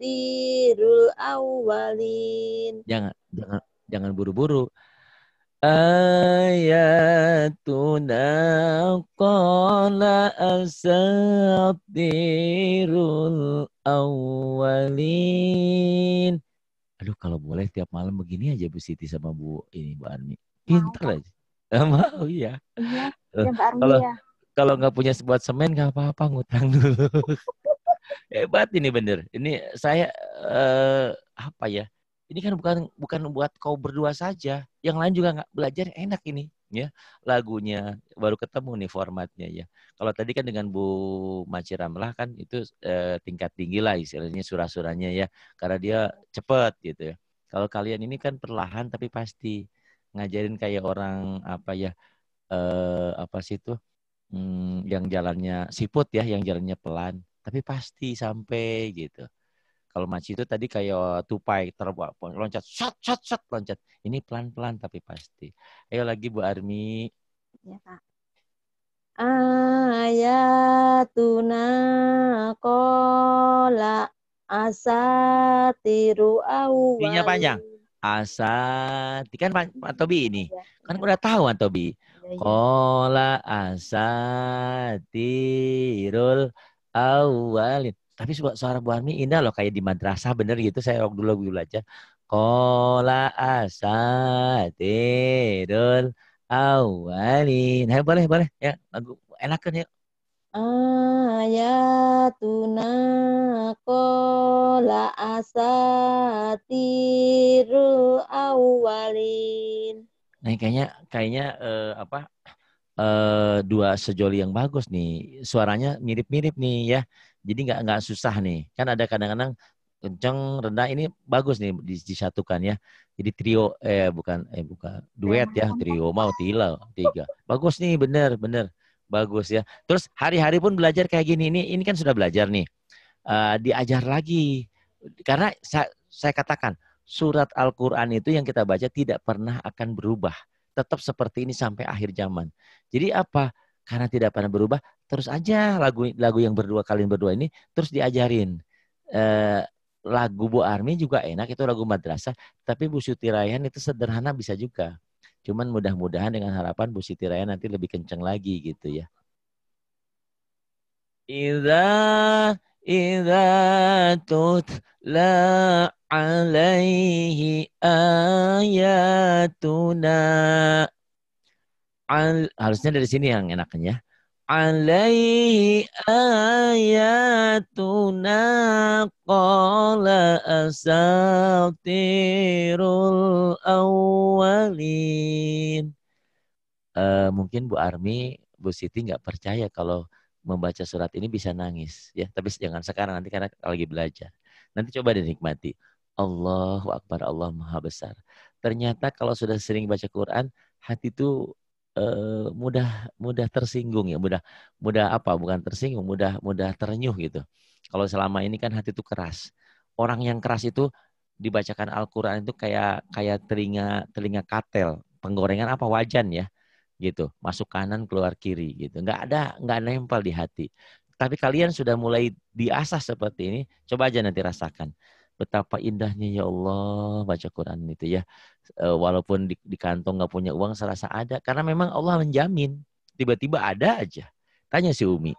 tirul awalin. Jangan jangan jangan buru-buru. Ayatuna qala asatirul awalin. Aduh kalau boleh tiap malam begini aja Bu Siti sama Bu ini Bu Armi. Pintar aja. Mau ya. Iya. iya. Eh, ya, kalau ya. kalau nggak punya sebuah semen nggak apa-apa ngutang dulu. Hebat ini bener. Ini saya eh, apa ya? Ini kan bukan bukan buat kau berdua saja. Yang lain juga nggak belajar enak ini ya lagunya baru ketemu nih formatnya ya. Kalau tadi kan dengan Bu Maciram lah kan itu uh, tingkat tinggi lah istilahnya surah-surahnya ya karena dia cepet gitu ya. Kalau kalian ini kan perlahan tapi pasti ngajarin kayak orang apa ya eh, apa sih itu hmm, yang jalannya siput ya, yang jalannya pelan, tapi pasti sampai gitu. Kalau maci itu tadi kayak tupai terbang loncat, shot shot shot loncat. Ini pelan-pelan tapi pasti. Ayo lagi Bu Armi. Ya, Pak. Ayatuna kola tiru awal. panjang. Asa, kan Pak Tobi ini. Iya. Kan udah tahu Pak Tobi Iya, iya. Kola asatirul awalin. Tapi suara Bu Armi indah loh kayak di madrasah bener gitu. Saya waktu dulu dulu aja. Kola asatirul awalin. Ayo boleh boleh ya lagu enakan ya. Ayatuna kola asatirul awalin. Nah, kayaknya kayaknya uh, apa uh, dua sejoli yang bagus nih. Suaranya mirip-mirip nih ya. Jadi nggak nggak susah nih. Kan ada kadang-kadang kenceng rendah ini bagus nih disatukan ya. Jadi trio eh bukan eh bukan duet ya trio mau tila tiga. Bagus nih bener bener bagus ya. Terus hari-hari pun belajar kayak gini ini ini kan sudah belajar nih. Uh, diajar lagi karena saya, saya katakan surat Al-Quran itu yang kita baca tidak pernah akan berubah. Tetap seperti ini sampai akhir zaman. Jadi apa? Karena tidak pernah berubah, terus aja lagu lagu yang berdua kalian berdua ini terus diajarin. Eh, lagu Bu Armi juga enak, itu lagu madrasah. Tapi Bu Siti Rayhan itu sederhana bisa juga. Cuman mudah-mudahan dengan harapan Bu Siti Rayhan nanti lebih kenceng lagi gitu ya. iza tut la alaihi ayatuna. Al, harusnya dari sini yang enaknya. Alaihi ayatuna qala asatirul awalin. Uh, mungkin Bu Armi, Bu Siti nggak percaya kalau membaca surat ini bisa nangis ya tapi jangan sekarang nanti karena lagi belajar nanti coba dinikmati Allahu Akbar, Allah Maha Besar. Ternyata kalau sudah sering baca Quran, hati itu eh, mudah mudah tersinggung ya, mudah mudah apa? Bukan tersinggung, mudah mudah ternyuh gitu. Kalau selama ini kan hati itu keras. Orang yang keras itu dibacakan Al-Qur'an itu kayak kayak telinga telinga katel, penggorengan apa wajan ya gitu masuk kanan keluar kiri gitu nggak ada nggak nempel di hati tapi kalian sudah mulai diasah seperti ini coba aja nanti rasakan betapa indahnya ya Allah baca Quran itu ya. Eh, walaupun di, di kantong nggak punya uang serasa ada karena memang Allah menjamin. Tiba-tiba ada aja. Tanya si Umi.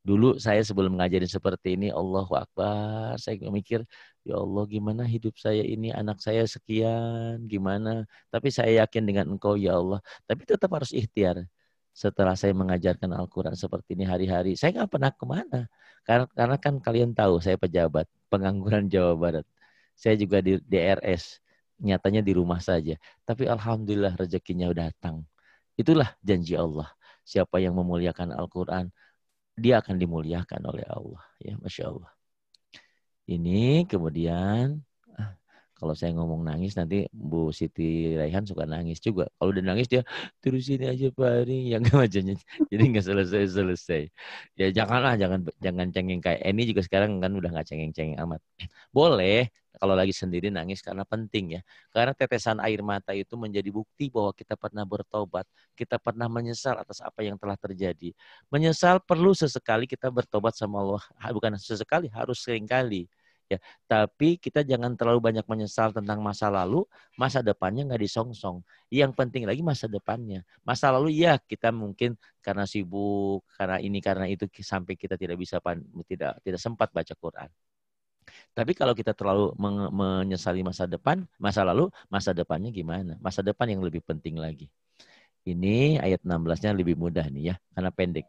Dulu saya sebelum ngajarin seperti ini, Allahu Akbar, saya mikir, ya Allah gimana hidup saya ini, anak saya sekian, gimana. Tapi saya yakin dengan engkau ya Allah. Tapi tetap harus ikhtiar. Setelah saya mengajarkan Al-Quran seperti ini hari-hari, saya nggak pernah kemana karena, karena kan kalian tahu saya pejabat, pengangguran Jawa Barat. Saya juga di DRS, nyatanya di rumah saja. Tapi alhamdulillah rezekinya datang. Itulah janji Allah. Siapa yang memuliakan Al-Qur'an, dia akan dimuliakan oleh Allah, ya Masya Allah. Ini kemudian kalau saya ngomong nangis nanti Bu Siti Raihan suka nangis juga. Kalau udah nangis dia terus terusin aja paling yang wajahnya jadi nggak selesai selesai. Ya janganlah jangan jangan cengeng kayak eh, ini juga sekarang kan udah nggak cengeng-cengeng amat. Boleh kalau lagi sendiri nangis karena penting ya. Karena tetesan air mata itu menjadi bukti bahwa kita pernah bertobat, kita pernah menyesal atas apa yang telah terjadi. Menyesal perlu sesekali kita bertobat sama Allah, bukan sesekali harus seringkali. kali ya tapi kita jangan terlalu banyak menyesal tentang masa lalu masa depannya nggak disongsong yang penting lagi masa depannya masa lalu ya kita mungkin karena sibuk karena ini karena itu sampai kita tidak bisa tidak tidak sempat baca Quran tapi kalau kita terlalu menyesali masa depan, masa lalu, masa depannya gimana? Masa depan yang lebih penting lagi. Ini ayat 16-nya lebih mudah nih ya, karena pendek.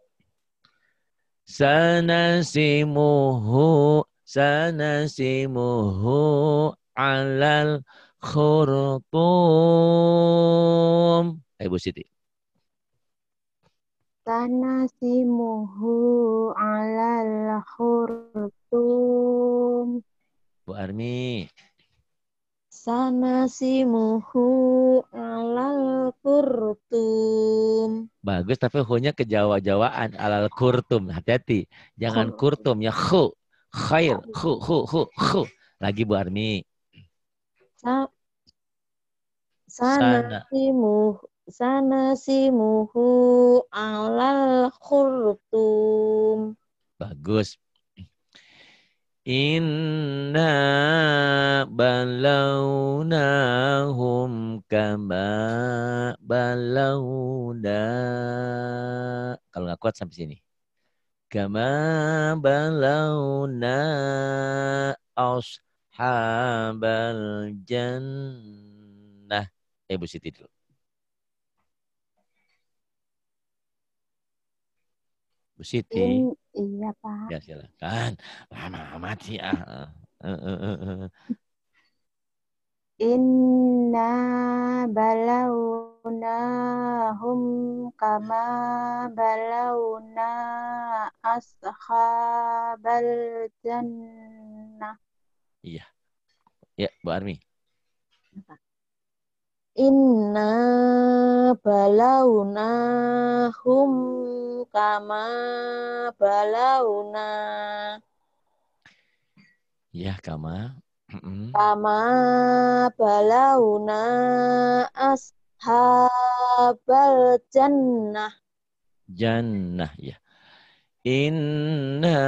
Sanasimuhu sanasimuhu alal khurtum. Ibu eh, Siti. Sanasimuhu alal khurtum. Bu Armi. Sanasimuhu alal kurtum. Bagus, tapi hunya ke Jawa-Jawaan. Alal kurtum. Hati-hati. Jangan kurtum, ya khu. Khair. Hu, hu, hu, hu. Lagi Bu Armi. Sa sana, sana muhu sana muhu alal khurtum. Bagus. Inna balawnahum kama balawna. Kalau nggak kuat sampai sini. كما بلونا أصحاب الجنة Ibu Siti dulu. Bu Siti. Iya, iya, Pak. Ya, silakan. Lama amat sih. Ah. Inna hum kama balawna ashabal jannah. Iya. Ya, Bu Armi. Inna hum kama balauna. Ya, kama Kama balauna ashabal jannah. Jannah ya. Inna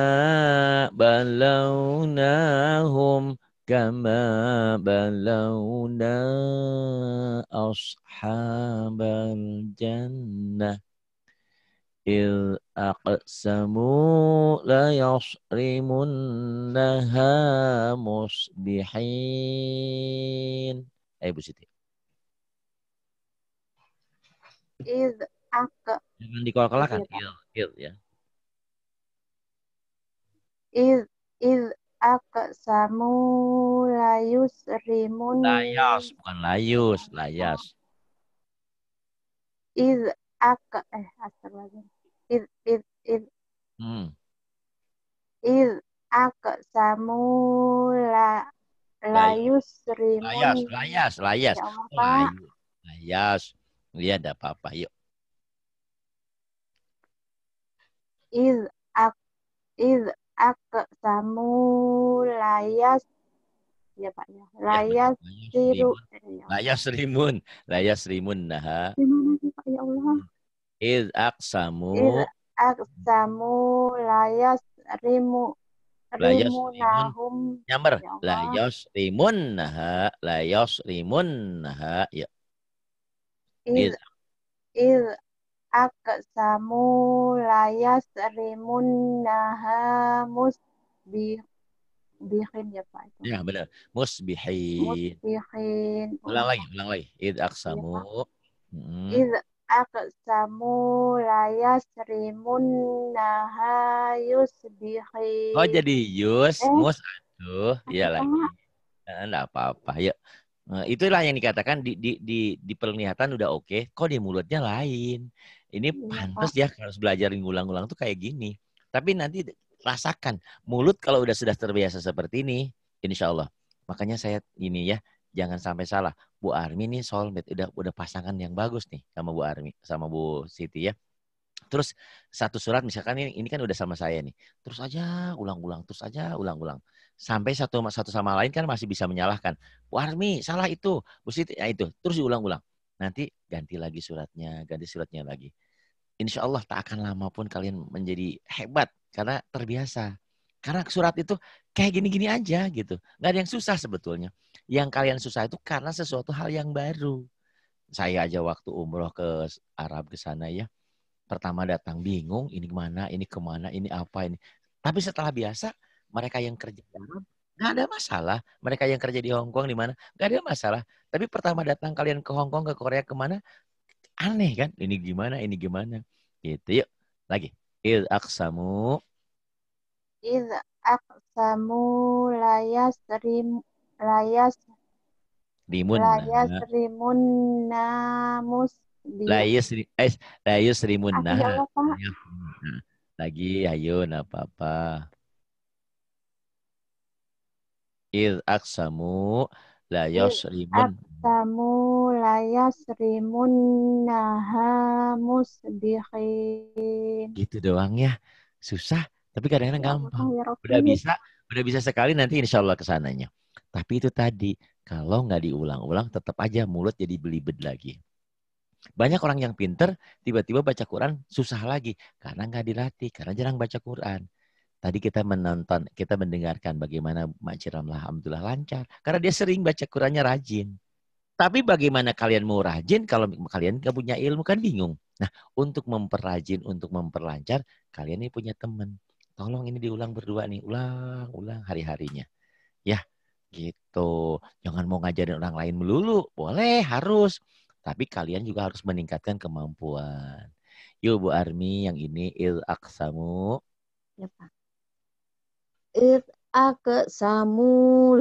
hum kama balauna ashabal jannah il aqsamu la yashrimunaha musbihin ay bu siti is aqsam jangan dikolak-kolak kan il il ya is iya, is iya, aqsamu iya. la yashrimun la yas bukan la yus la yas is Aka, eh, asal lagi id id id hmm. id samu la layus rimun layas layas layas ya layas layas ada apa-apa yuk id ak id samu layas iya, ya. ya Pak ya. Layas ya, siru Layas rimun. Layas rimun. Layas rimun nah. Ya Allah. Hmm. Id aksamu. Id aksamu layas rimu. Layas rimun. Nyamber. Ya layas rimun. Nah, layos rimun. Nah, ya. Id, id aksamu layas rimun. Nah, bi bihin ya Pak. Ya benar. mus bihin Ulang lagi, ulang lagi. Id aksamu. Ya. Hmm. Id aqsamu layas rimun nahayus bihi. Oh jadi yus, eh. mus, aduh, iya lagi. Nah, enggak apa-apa, ya. Nah, itulah yang dikatakan di, di, di, di perlihatan udah oke, okay, kok di mulutnya lain. Ini iya, pantas ya harus belajar ngulang-ulang tuh kayak gini. Tapi nanti rasakan mulut kalau udah sudah terbiasa seperti ini, insya Allah. Makanya saya ini ya jangan sampai salah. Bu Armi nih soulmate udah udah pasangan yang bagus nih sama Bu Armi sama Bu Siti ya. Terus satu surat misalkan ini, ini kan udah sama saya nih. Terus aja ulang-ulang, terus aja ulang-ulang. Sampai satu satu sama lain kan masih bisa menyalahkan. Bu Armi salah itu, Bu Siti ya itu. Terus diulang-ulang. Nanti ganti lagi suratnya, ganti suratnya lagi. Insya Allah tak akan lama pun kalian menjadi hebat karena terbiasa. Karena surat itu kayak gini-gini aja gitu. Gak ada yang susah sebetulnya. Yang kalian susah itu karena sesuatu hal yang baru. Saya aja waktu umroh ke Arab ke sana ya, pertama datang bingung ini kemana, ini kemana, ini apa ini. Tapi setelah biasa, mereka yang kerja di Arab nggak ada masalah. Mereka yang kerja di Hong Kong di mana nggak ada masalah. Tapi pertama datang kalian ke Hong Kong ke Korea kemana aneh kan? Ini gimana, ini gimana. Gitu yuk. Lagi. Il aksamu. Il aksamu layas Layas rimun. Layas nah. rimun namus. Layas eh, layas rimun nah, ya iya. nah. Lagi ayo nah apa-apa. Id aksamu layas rimun. Aksamu layas rimun naha musbihin. Gitu doang ya. Susah, tapi kadang-kadang ya gampang. Ya udah bisa, udah bisa sekali nanti insya Allah kesananya. Tapi itu tadi, kalau nggak diulang-ulang tetap aja mulut jadi belibet lagi. Banyak orang yang pinter tiba-tiba baca Quran susah lagi karena nggak dilatih, karena jarang baca Quran. Tadi kita menonton, kita mendengarkan bagaimana Mak Ramlah Alhamdulillah lancar. Karena dia sering baca Qurannya rajin. Tapi bagaimana kalian mau rajin kalau kalian nggak punya ilmu kan bingung. Nah untuk memperrajin, untuk memperlancar, kalian ini punya teman. Tolong ini diulang berdua nih, ulang, ulang hari-harinya. Ya, Gitu. Jangan mau ngajarin orang lain melulu. Boleh, harus. Tapi kalian juga harus meningkatkan kemampuan. Yuk Bu Armi, yang ini il aksamu. Ya Pak. Il aksamu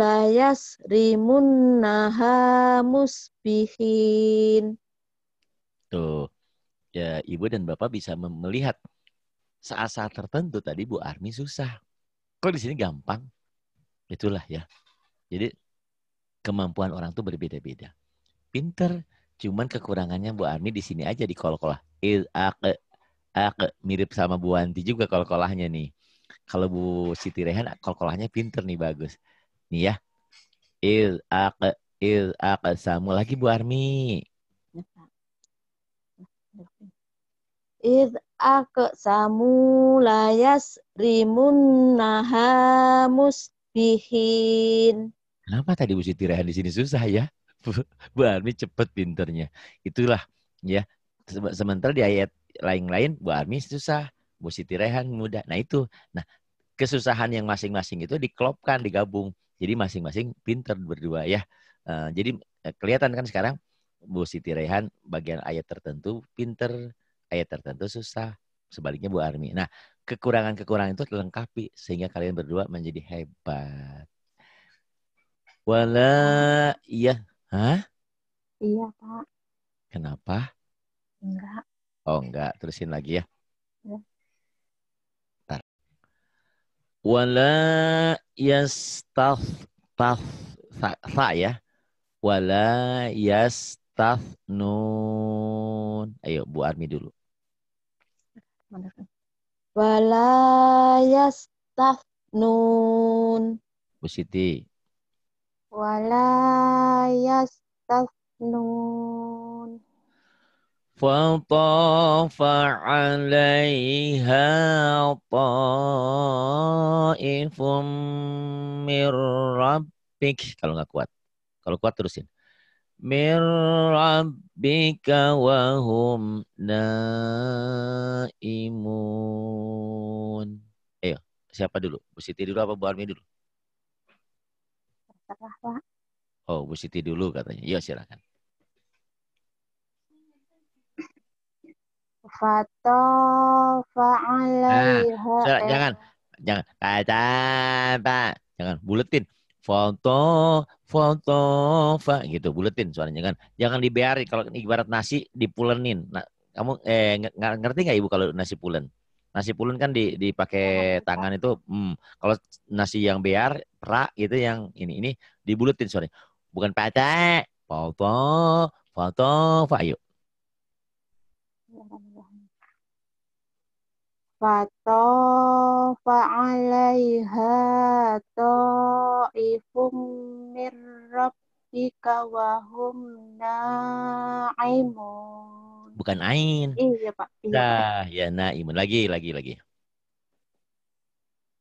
layas rimun nahamus musbihin. Tuh. Ya, Ibu dan Bapak bisa melihat saat-saat tertentu tadi Bu Armi susah. Kok di sini gampang? Itulah ya. Jadi kemampuan orang tuh berbeda-beda. Pinter, cuman kekurangannya Bu Armi di sini aja di kol-kolah. Eh, mirip sama Bu Anti juga kol-kolahnya nih. Kalau Bu Siti Rehan kol-kolahnya pinter nih bagus. Nih ya. Il eh, ake, eh, il ake. samu lagi Bu Armi. Id ya, ak samu layas rimun naha musbihin. Kenapa tadi Bu Siti Rehan di sini susah ya? Bu Armi cepet pinternya. Itulah ya. Sementara di ayat lain-lain Bu Armi susah, Bu Siti Rehan mudah. Nah itu. Nah kesusahan yang masing-masing itu dikelopkan, digabung. Jadi masing-masing pinter berdua ya. Eh, jadi eh, kelihatan kan sekarang Bu Siti Rehan bagian ayat tertentu pinter, ayat tertentu susah. Sebaliknya Bu Armi. Nah kekurangan-kekurangan itu dilengkapi sehingga kalian berdua menjadi hebat. Wala iya. Hah? Iya, Pak. Kenapa? Enggak. Oh, enggak. Terusin lagi ya. ya. Bentar. Wala yastaf taf sa, sa ya. Wala yastaf nun. Ayo Bu Armi dulu. Kan? Wala yastaf nun. Bu Siti. ولا يستثنون فطاف alaiha ta'ifum mir rabbik kalau nggak kuat kalau kuat terusin mir rabbika wa hum naimun ayo siapa dulu Bu Siti dulu apa Bu Armi dulu Pak. Oh, Bu Siti dulu katanya. Iya silakan. Fato ah, fa'alaiha Nah, jangan, jangan. Baca, Pak. Jangan buletin. Foto, foto, fa gitu buletin suaranya kan. Jangan dibiarin kalau ibarat nasi dipulenin. Nah, kamu eh ngerti nggak Ibu kalau nasi pulen? nasi pulun kan di dipakai tangan itu hmm, kalau nasi yang biar pra gitu yang ini ini dibulutin sorry bukan pate foto foto fayu Fato fa'alaiha ta'ifum mirrabbika wahum na'imun bukan ain. Iya, Pak. Iya. Ya, nah, ya imun Lagi, lagi, lagi.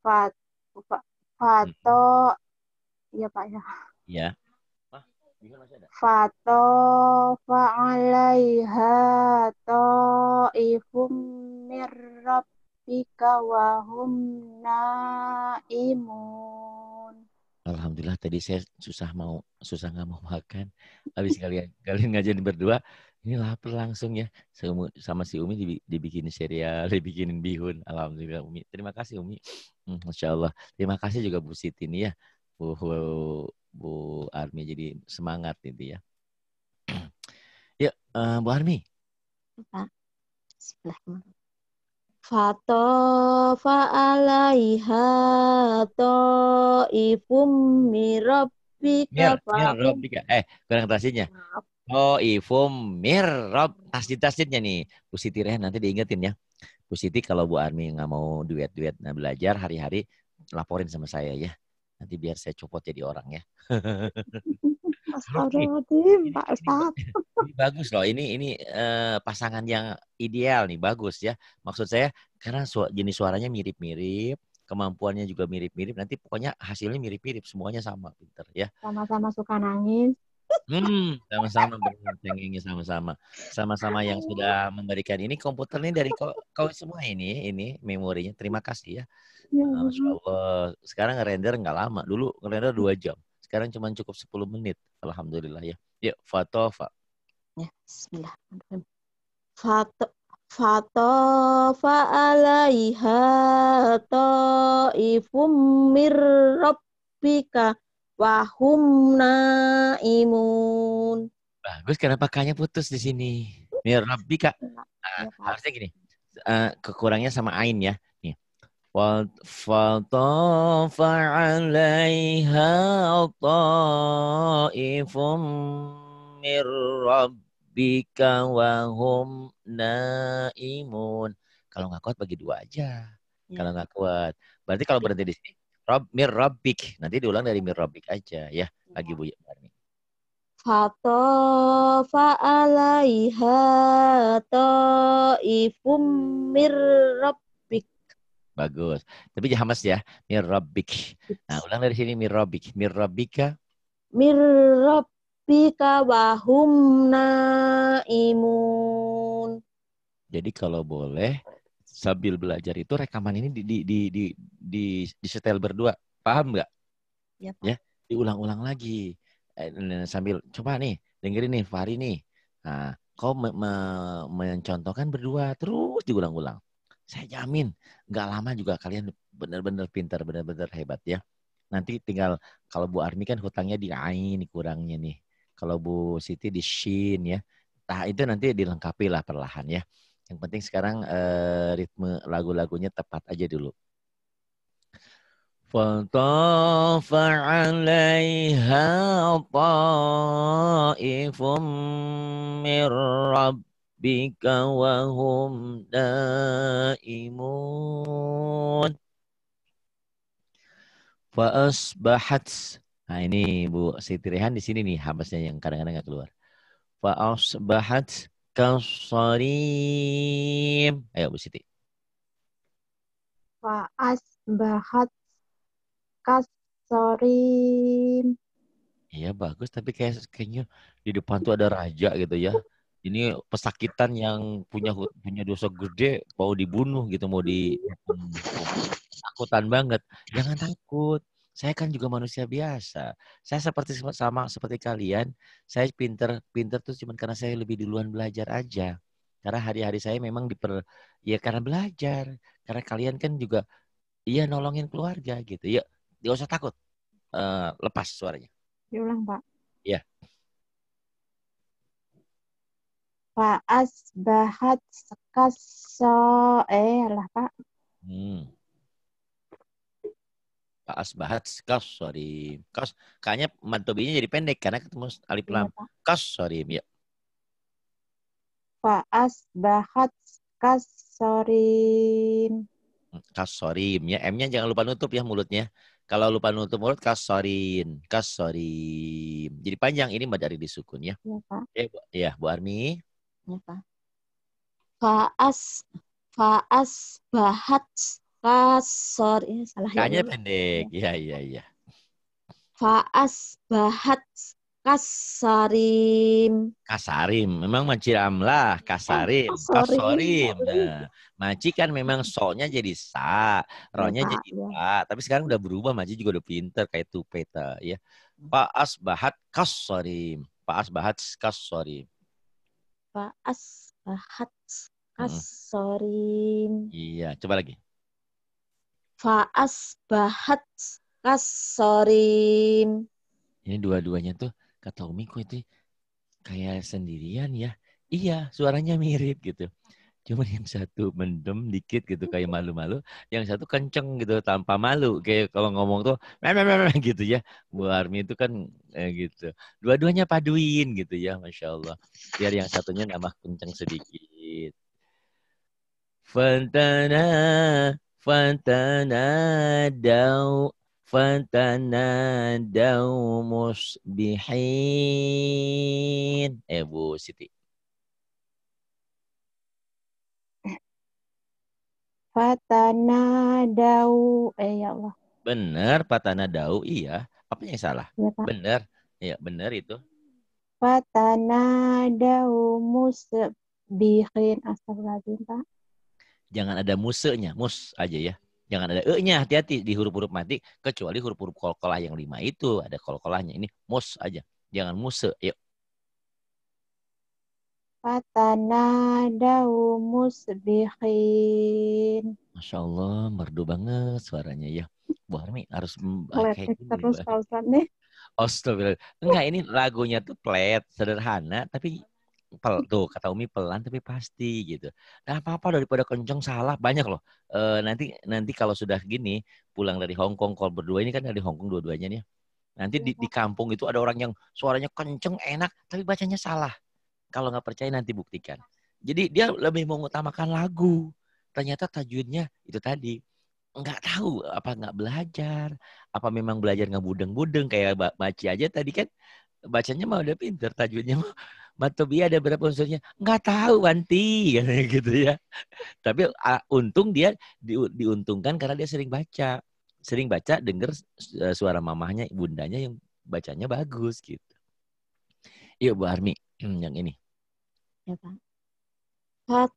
Fat, pak. fato. Mm-hmm. Iya, Pak, ya. Iya. Fato fa'alaiha ta'ifum mirrab rabbika wa hum naimun. Alhamdulillah tadi saya susah mau susah nggak mau makan. Habis kalian kalian ngajarin berdua, ini lapar langsung ya sama, si Umi dibikin serial dibikinin bihun alhamdulillah Umi terima kasih Umi hmm, Masya Allah terima kasih juga Bu Siti nih ya Bu Bu, Armi jadi semangat nanti ya Ya eh, Bu Armi Fato alaiha ta'ifum mirabbika Mir, mir, eh, kurang terasinya. Oh, ifum Rob, tasjid tasjidnya nih. Bu Siti Rehan nanti diingetin ya. Bu Siti kalau Bu Armi nggak mau duet-duet nah belajar hari-hari laporin sama saya ya. Nanti biar saya copot jadi orang ya. Pak bagus loh. Ini ini uh, pasangan yang ideal nih, bagus ya. Maksud saya karena su jenis suaranya mirip-mirip, kemampuannya juga mirip-mirip. Nanti pokoknya hasilnya mirip-mirip, semuanya sama, pinter ya. Sama-sama suka nangis. Hmm, sama-sama ini sama-sama. Sama-sama yang sudah memberikan ini komputer dari kau, kau semua ini, ini memorinya. Terima kasih ya. ya. Ah, Sekarang render nggak lama. Dulu render dua jam. Sekarang cuma cukup 10 menit. Alhamdulillah ya. Yuk, foto, Ya, bismillah. Fato Fatofa alaiha ta'ifum mir wahum naimun. Bagus, kenapa kanya putus di sini? Mir Rabbi kak, uh, harusnya gini, uh, eh, kekurangnya sama ain ya. Nih. alaiha ta'ifum mir من ربك naimun. Kalau nggak kuat bagi dua aja. Iya. Kalau nggak kuat. Berarti kalau berhenti di sini, Rob Robik. Nanti diulang dari Robik aja ya. Lagi Bu Marni. Fatofa alaiha ta'ifum Robik. Bagus. Tapi jahamas ya. Robik. Nah, ulang dari sini Robika. Mir Robika wahum imun. Jadi kalau boleh sambil belajar itu rekaman ini di di di di di, di setel berdua. Paham nggak? ya, Ya, diulang-ulang lagi. Eh, sambil coba nih, dengerin nih Fahri nih. Nah, kau me me mencontohkan berdua terus diulang-ulang. Saya jamin nggak lama juga kalian benar-benar pintar, benar-benar hebat ya. Nanti tinggal kalau Bu Armi kan hutangnya di ain kurangnya nih. Kalau Bu Siti di shin ya. Nah, itu nanti dilengkapi lah perlahan ya. Yang penting sekarang uh, ritme lagu-lagunya tepat aja dulu. فطاف عليها طائف من ربك وهم نائمون فأصبحت Nah ini Bu Siti Rehan di sini nih habasnya yang kadang-kadang nggak keluar. Fa'asbahat kasarim. Ayo Bu Siti. Wa asbahat kasarim. Iya bagus tapi kayak kayaknya di depan tuh ada raja gitu ya. Ini pesakitan yang punya punya dosa gede mau dibunuh gitu mau di takutan banget. Jangan takut. Saya kan juga manusia biasa. Saya seperti sama seperti kalian. Saya pinter pinter tuh cuma karena saya lebih duluan belajar aja. Karena hari-hari saya memang diper ya karena belajar. Karena kalian kan juga iya nolongin keluarga gitu. Ya nggak usah takut. Uh, lepas suaranya. Diulang ya pak. Ya. Pak Asbahat sekaso eh lah pak. Hmm asbahat sorry Kas, kayaknya mantobinya jadi pendek karena ketemu alif iya, lam. sorry ya. Fa asbahat kas Kasorim hmm, ya. M-nya jangan lupa nutup ya mulutnya. Kalau lupa nutup mulut kasorin, kasorim. Jadi panjang ini mbak dari disukun ya. Iya pak. Ya, Bu, ya, Bu Armi. Iya pak. Faas faas bahat kasor ini salah ya, Kayaknya ya. pendek. Iya. iya iya iya. Faas bahat kasarim. Kasarim. Memang maciram lah kasarim. Kasorim. kasorim. Nah, maci kan memang soknya jadi sa, ronya iya, jadi iya. fa. Tapi sekarang udah berubah maci juga udah pinter kayak tupeta eh, ya. Hmm. Faas bahat kasarim. Faas bahat kasarim. Faas bahat kasarim. Hmm. Iya, coba lagi faas bahat kasorim. Ini dua-duanya tuh kata Umi kok itu kayak sendirian ya. Iya, suaranya mirip gitu. Cuma yang satu mendem dikit gitu kayak malu-malu, yang satu kenceng gitu tanpa malu kayak kalau ngomong tuh memang meh gitu ya. Bu Armi itu kan eh, gitu. Dua-duanya paduin gitu ya, masya Allah. Biar yang satunya nambah kenceng sedikit. Fantana Fatanadau, Fatanadau musbihin. Eh Bu Siti. Fatanadau. Eh ya Allah. Benar, Fatanadau. Iya. Apa yang salah? Ya, Benar. Iya, benar itu. Fatanadau musbihin. Astagfirullahaladzim, Pak jangan ada musenya, mus aja ya. Jangan ada e-nya, hati-hati di huruf-huruf mati, kecuali huruf-huruf kol-kolah yang lima itu, ada kol-kolahnya Ini mus aja, jangan muse, yuk. Fatanadau musbihin. Masya Allah, merdu banget suaranya ya. Bu Harmi harus ah, kayak Terus kalau Astagfirullah. Enggak, ini lagunya tuh flat, sederhana, tapi pel tuh kata Umi pelan tapi pasti gitu. Nah apa apa daripada kenceng salah banyak loh. E, nanti nanti kalau sudah gini pulang dari Hong Kong kalau berdua ini kan dari Hong Kong dua-duanya nih. Nanti di, di iya. kampung itu ada orang yang suaranya kenceng enak tapi bacanya salah. Kalau nggak percaya nanti buktikan. Jadi dia lebih mengutamakan lagu. Ternyata tajwidnya itu tadi nggak tahu apa nggak belajar apa memang belajar nggak budeng-budeng kayak baca aja tadi kan bacanya mah udah pinter tajwidnya mah Matobi ada berapa unsurnya? Nggak tahu Wanti, gitu ya. Tapi untung dia di, diuntungkan karena dia sering baca. Sering baca, dengar e, suara mamahnya, bundanya yang bacanya bagus gitu. Yuk Bu Armi, hmm, yang ini. Ya Pak. Fat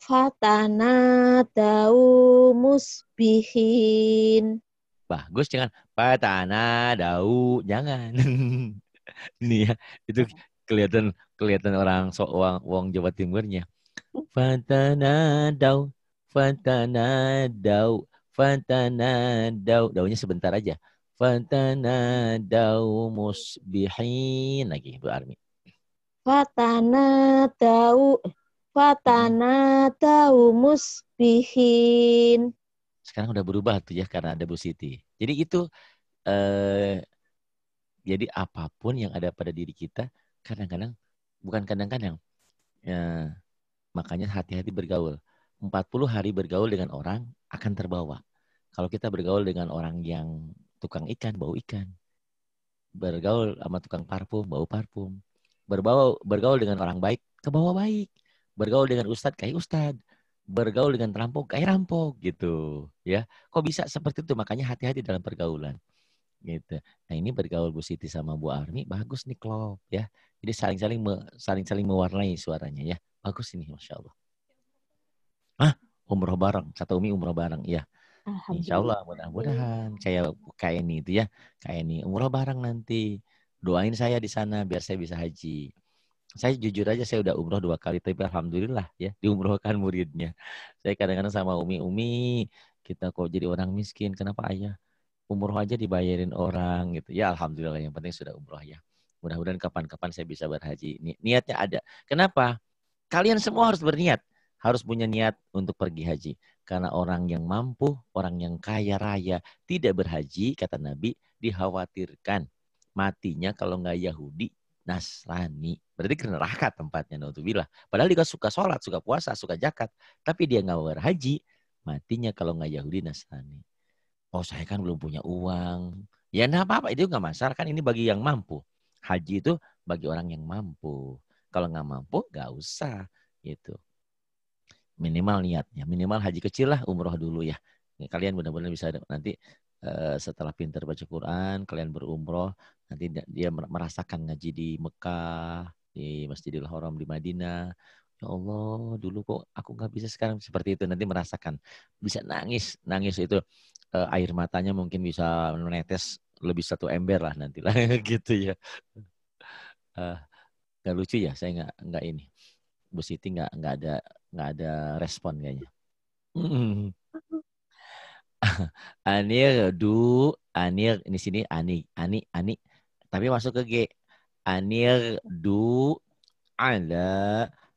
Fatana tau musbihin. Bagus jangan. Fatana dau jangan. Nih ya, itu kelihatan kelihatan orang sok wong uang Jawa Timurnya. dau fantanadau, dau Daunya sebentar aja. dau musbihin lagi Bu Armi. fatana dau musbihin. Sekarang udah berubah tuh ya karena ada Bu Siti. Jadi itu eh, jadi apapun yang ada pada diri kita kadang-kadang bukan kadang-kadang ya, makanya hati-hati bergaul 40 hari bergaul dengan orang akan terbawa kalau kita bergaul dengan orang yang tukang ikan bau ikan bergaul sama tukang parfum bau parfum berbau bergaul dengan orang baik ke bawah baik bergaul dengan ustadz kayak ustadz bergaul dengan rampok kayak rampok gitu ya kok bisa seperti itu makanya hati-hati dalam pergaulan gitu. Nah ini bergaul Bu Siti sama Bu Arni bagus nih klop ya. Jadi saling-saling me, saling-saling mewarnai suaranya ya. Bagus ini masya Allah. Ah umroh bareng kata Umi umroh bareng ya. Insya Allah mudah-mudahan kayak kayak ini itu ya kayak ini umroh bareng nanti doain saya di sana biar saya bisa haji. Saya jujur aja saya udah umroh dua kali tapi alhamdulillah ya diumrohkan muridnya. Saya kadang-kadang sama Umi Umi kita kok jadi orang miskin kenapa ayah umroh aja dibayarin orang gitu. Ya alhamdulillah yang penting sudah umroh ya. Mudah-mudahan kapan-kapan saya bisa berhaji. Ni niatnya ada. Kenapa? Kalian semua harus berniat, harus punya niat untuk pergi haji. Karena orang yang mampu, orang yang kaya raya tidak berhaji, kata Nabi, dikhawatirkan matinya kalau nggak Yahudi, Nasrani. Berarti ke neraka tempatnya, Nautubillah. Padahal dia suka sholat, suka puasa, suka jakat. Tapi dia nggak berhaji, matinya kalau nggak Yahudi, Nasrani oh saya kan belum punya uang. Ya kenapa apa-apa itu nggak masalah kan ini bagi yang mampu. Haji itu bagi orang yang mampu. Kalau nggak mampu nggak usah gitu. Minimal niatnya, minimal haji kecil lah umroh dulu ya. ya kalian benar-benar bisa nanti eh, setelah pintar baca Quran, kalian berumroh, nanti dia merasakan ngaji di Mekah, di Masjidil Haram di Madinah. Ya Allah, dulu kok aku nggak bisa sekarang seperti itu. Nanti merasakan, bisa nangis, nangis itu uh, air matanya mungkin bisa menetes lebih satu ember lah nanti lah gitu ya. Uh, eh, gak lucu ya, saya nggak nggak ini. Bu Siti nggak nggak ada nggak ada respon kayaknya. Anir du Anir ini sini Ani Ani Ani tapi masuk ke G Anir du ala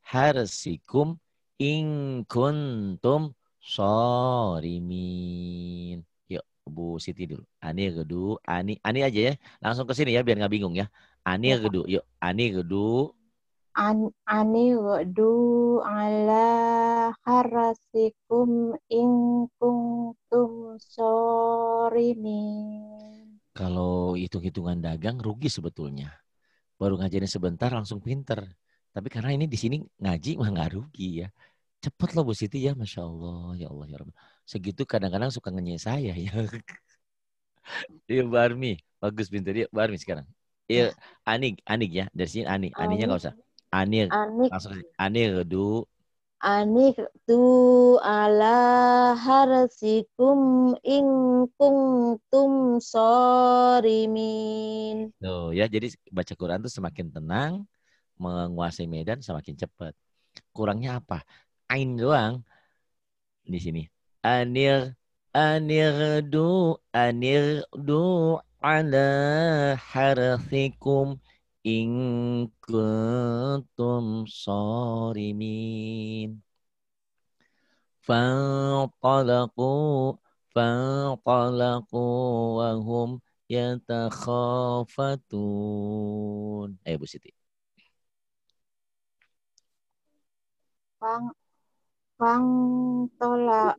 harsikum in kuntum sorimin. Yuk, Bu Siti dulu. Ani gedu, Ani, Ani aja ya. Langsung ke sini ya biar nggak bingung ya. Ani ya. gedu, yuk. Ani gedu. An, ani gedu ala harasikum in kuntum sorimin. Kalau hitung-hitungan dagang rugi sebetulnya. Baru ngajarin sebentar langsung pinter. Tapi karena ini di sini ngaji mah nggak rugi ya. Cepet loh Bu Siti ya, Masya Allah. Ya Allah, ya Rabbi. Segitu kadang-kadang suka ngenyek saya ya. Iya Bu Armi, bagus pintu dia. Bu Armi sekarang. Iya, Anik, ya. Anik ya. Dari sini Anik. Aniknya nggak usah. Anik. Anik. Langsung Anik du. Anik tu ala harsikum ingkung tum sorimin. Tuh ya, jadi baca Quran tuh semakin tenang, menguasai medan semakin cepat. Kurangnya apa? ain doang di sini. Anir anir du anir du ala harfikum in kuntum sarimin. فانطلقوا wa hum yatakhafatun. Ayo eh, Bu Siti. Pangtola.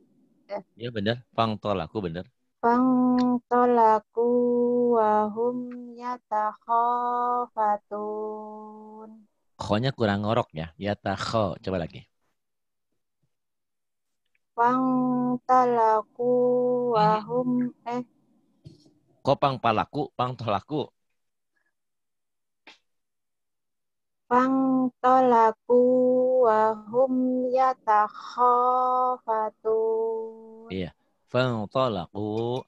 Eh. Iya eh. benar, pangtolaku benar. Pangtolaku wahum yatakhafatun. Khonya kurang ngorok ya, yatakho. Coba lagi. Pangtalaku wahum eh. Kok pangpalaku, pangtolaku? tolaku wahum yatakhafatun. Iya. fang tolaku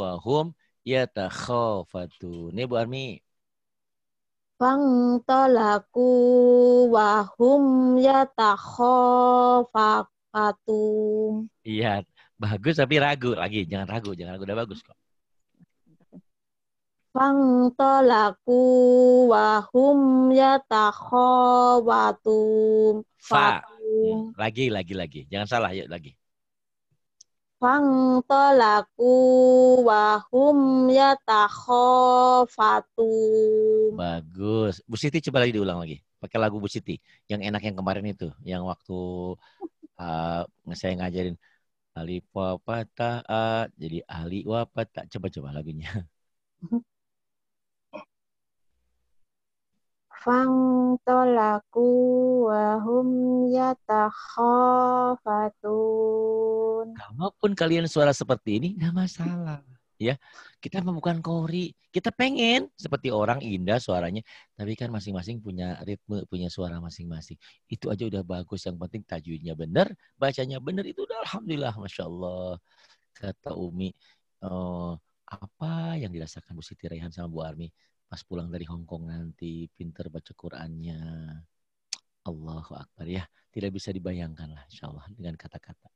wahum yatakhafatun. Ini Bu Armi. tolaku wahum yatakhafatun. Iya. Bagus tapi ragu lagi. Jangan ragu. Jangan ragu. Udah bagus kok. Fang tolaku wahum ya yatakhawatum. Fa. Lagi, lagi, lagi. Jangan salah, yuk lagi. Fang tolaku wahum ya yatakhafatum. Bagus. Bu Siti coba lagi diulang lagi. Pakai lagu Bu Siti. Yang enak yang kemarin itu. Yang waktu uh, saya ngajarin. Alif wapata, jadi ahli wapata. Coba-coba lagunya. fantolaku wahum hum yatakhafatun. Kalaupun kalian suara seperti ini, nggak masalah. Ya, kita bukan kori. Kita pengen seperti orang indah suaranya, tapi kan masing-masing punya ritme, punya suara masing-masing. Itu aja udah bagus. Yang penting tajwidnya benar, bacanya benar itu udah alhamdulillah, masya Allah. Kata Umi, oh, apa yang dirasakan Bu Siti Rehan sama Bu Armi? pas pulang dari Hong Kong nanti pinter baca Qurannya. Allahu Akbar ya. Tidak bisa dibayangkan lah insya Allah dengan kata-kata.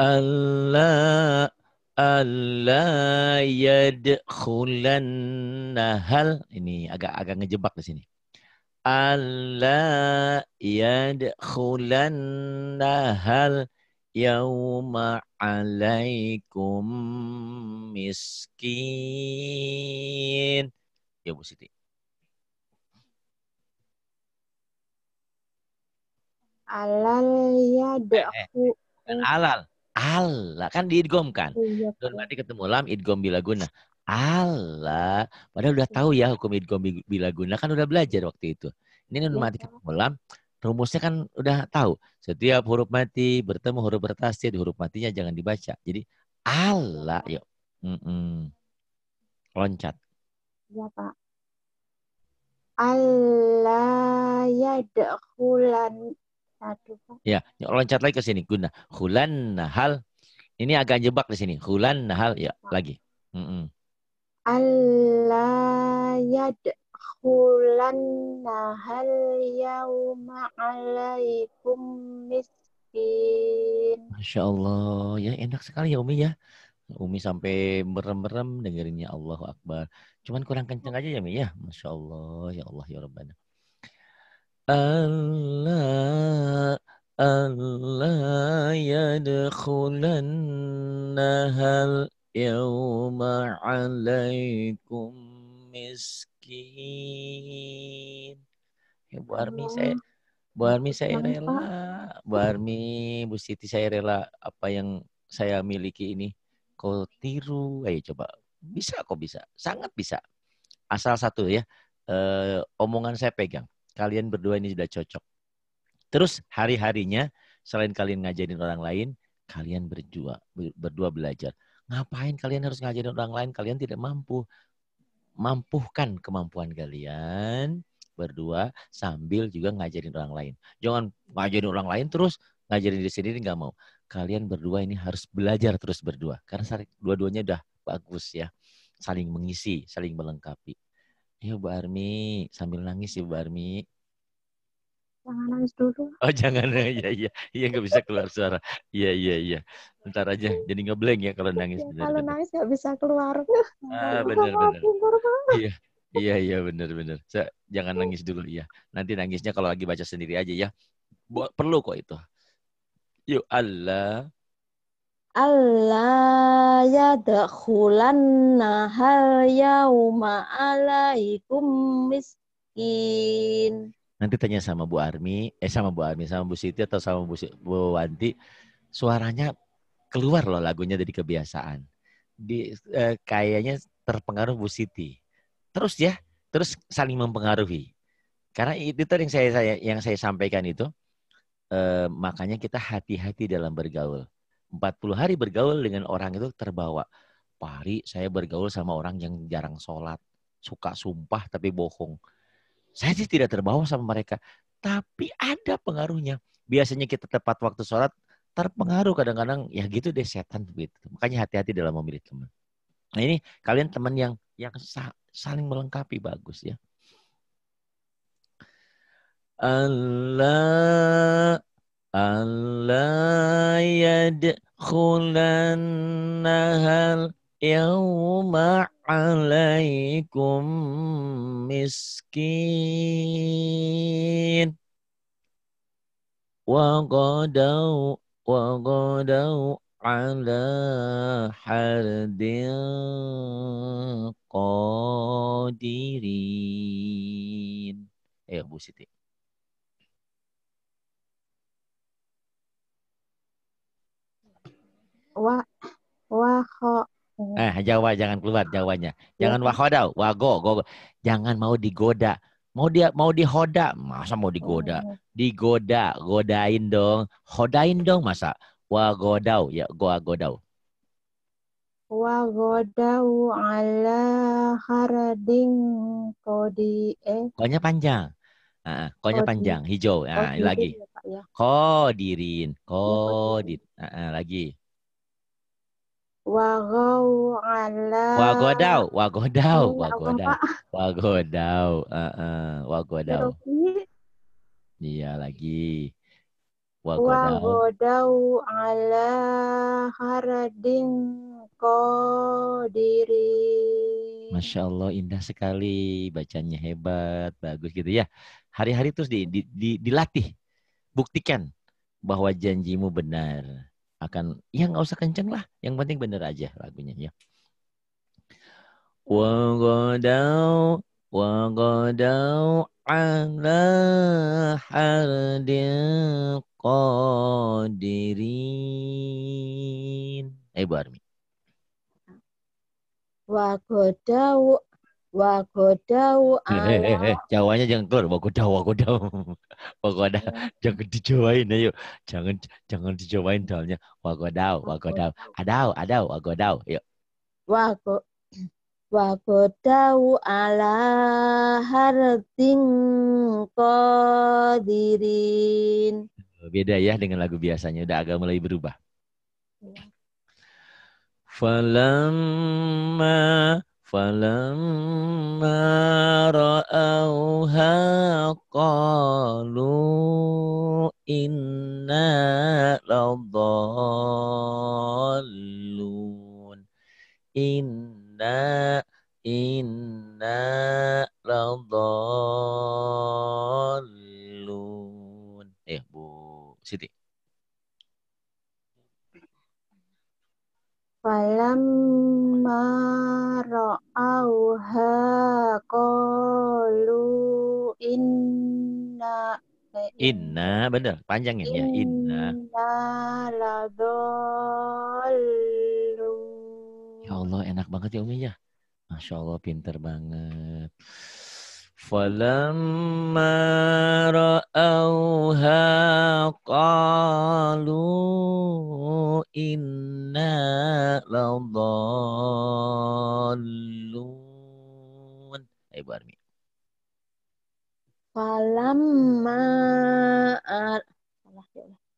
Allah Allah yadkhulannahal ini agak-agak ngejebak di sini. Allah yadkhulannahal yauma alaikum miskin. Ya Bu Siti. Alal ya dahu. Eh, eh. Alal. Allah kan diidgomkan. Iya, kan. mati ketemu lam idgom bila guna. Allah. Padahal udah tahu ya hukum idgom bila guna kan udah belajar waktu itu. Ini iya, nun mati ketemu lam rumusnya kan udah tahu. Setiap huruf mati bertemu huruf bertasir, huruf matinya jangan dibaca. Jadi ala yuk. Ya. Mm -mm. Loncat. Ya, Pak. Allah ya Aduh, Pak. Ya, loncat lagi ke sini. Guna. Hulan nahal. Ini agak jebak di sini. Hulan nahal. Ya, lagi. Mm -mm. Allah yad nahal yauma alaikum miskin. Masya Allah, ya enak sekali ya Umi ya. Umi sampai merem-merem dengerinnya Allahu Akbar. Cuman kurang kenceng aja ya Umi ya. Masya Allah, ya Allah ya Rabbana. Allah Allah yadkhulannahal yawma alaikum miskin rajim. Ya, Bu Armi saya Bu Armi saya rela. Bu Armi, Bu Siti saya rela apa yang saya miliki ini kau tiru. Ayo coba. Bisa kok bisa. Sangat bisa. Asal satu ya. Eh, omongan saya pegang. Kalian berdua ini sudah cocok. Terus hari-harinya selain kalian ngajarin orang lain, kalian berdua berdua belajar. Ngapain kalian harus ngajarin orang lain? Kalian tidak mampu mampukan kemampuan kalian berdua sambil juga ngajarin orang lain. Jangan ngajarin orang lain terus ngajarin diri sendiri nggak mau. Kalian berdua ini harus belajar terus berdua karena dua-duanya udah bagus ya. Saling mengisi, saling melengkapi. Ya Bu Armi, sambil nangis ya Bu Armi jangan nangis dulu. Oh jangan, ya iya, iya nggak bisa keluar suara. Iya iya iya. Bentar aja, jadi ngeblank ya kalau nangis. Iya, bener, kalau bener. nangis nggak bisa keluar. Ah benar benar. Iya iya iya benar benar. Jangan nangis dulu ya. Nanti nangisnya kalau lagi baca sendiri aja ya. Perlu kok itu. Yuk Allah. Allah ya dakhulan nahal yauma alaikum miskin. Nanti tanya sama Bu Armi, eh sama Bu Armi, sama Bu Siti atau sama Bu, Bu Wanti, suaranya keluar loh lagunya dari kebiasaan. Di eh, kayaknya terpengaruh Bu Siti. Terus ya, terus saling mempengaruhi. Karena itu tadi yang saya, saya yang saya sampaikan itu eh, makanya kita hati-hati dalam bergaul. 40 hari bergaul dengan orang itu terbawa. Pari saya bergaul sama orang yang jarang sholat, suka sumpah tapi bohong. Saya sih tidak terbawa sama mereka, tapi ada pengaruhnya. Biasanya kita tepat waktu sholat, terpengaruh kadang-kadang ya gitu deh setan gitu. Makanya hati-hati dalam memilih teman. Nah ini kalian teman yang yang saling melengkapi bagus ya. Allah Allah yadkhulannahal yauma alaikum miskin wa qadaw wa qadaw ala hardin ayo eh, Bu Siti wa wa Eh, oh. Jawa jangan keluar Jawanya. Iya, jangan iya. wahodau, wago, go, go. Jangan mau digoda. Mau dia mau dihoda, masa mau digoda? Oh. Digoda, godain dong. Hodain dong masa. Wagodau, ya goa godau. Wagodau ala harading kodi eh. Konya panjang. Uh, konya panjang, hijau. Nah, lagi. Ya. Kodirin, iya, ya. kodit Kodir. Uh, lagi. Wagau ala Wagodau. Wagodau. Iya, wagodau. Wagodau. uh, wagodau. Iya lagi. Wagodau. Wagodau ala haradin kodiri. Masya Allah indah sekali. Bacanya hebat. Bagus gitu ya. Hari-hari terus di, di, di, dilatih. Buktikan bahwa janjimu benar akan ya nggak usah kenceng lah yang penting bener aja lagunya ya wagodau wagodau ala hardin qadirin Ibu eh, Armi wagodau Wagodau ala... Eh, eh, eh, Jawanya jangan keluar. Wagodau, wagodau. Wagoda. Iya. jangan dijawain ayo. Jangan jangan dijawain dalnya. Wagodau, wagodau. Adau, adau, wagodau. Yuk. Wago Wagodau ala harting kodirin. Eh, beda ya dengan lagu biasanya. Udah agak mulai berubah. Ya. Falamma فلما رأوها قالوا إنا لضالون إنا إنا لضالون eh Bu Siti Falamma ra'auha qalu inna Inna, benar, panjang ya, inna. Inna ladollu. Ya Allah, enak banget ya Umi ya. Masya Allah, pinter banget. Falamma ra'auha qalu Inna لضالون Ibu Armi Falamma ar... Ya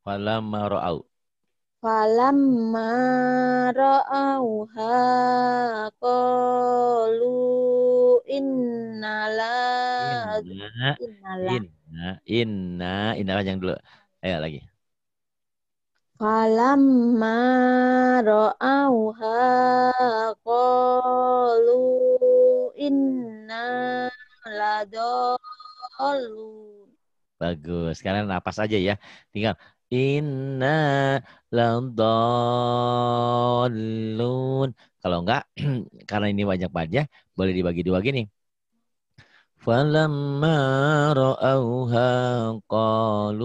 Falamma ra'au Falamma ra'auha qalu innala innala inna innala inna, inna, inna, inna, inna, inna, inna, inna, Falamma ra'auha qalu inna ladallu. Bagus. Sekarang napas aja ya. Tinggal inna ladolun. Kalau enggak, karena ini banyak banyak, boleh dibagi dua gini. Falamma ra'auha qalu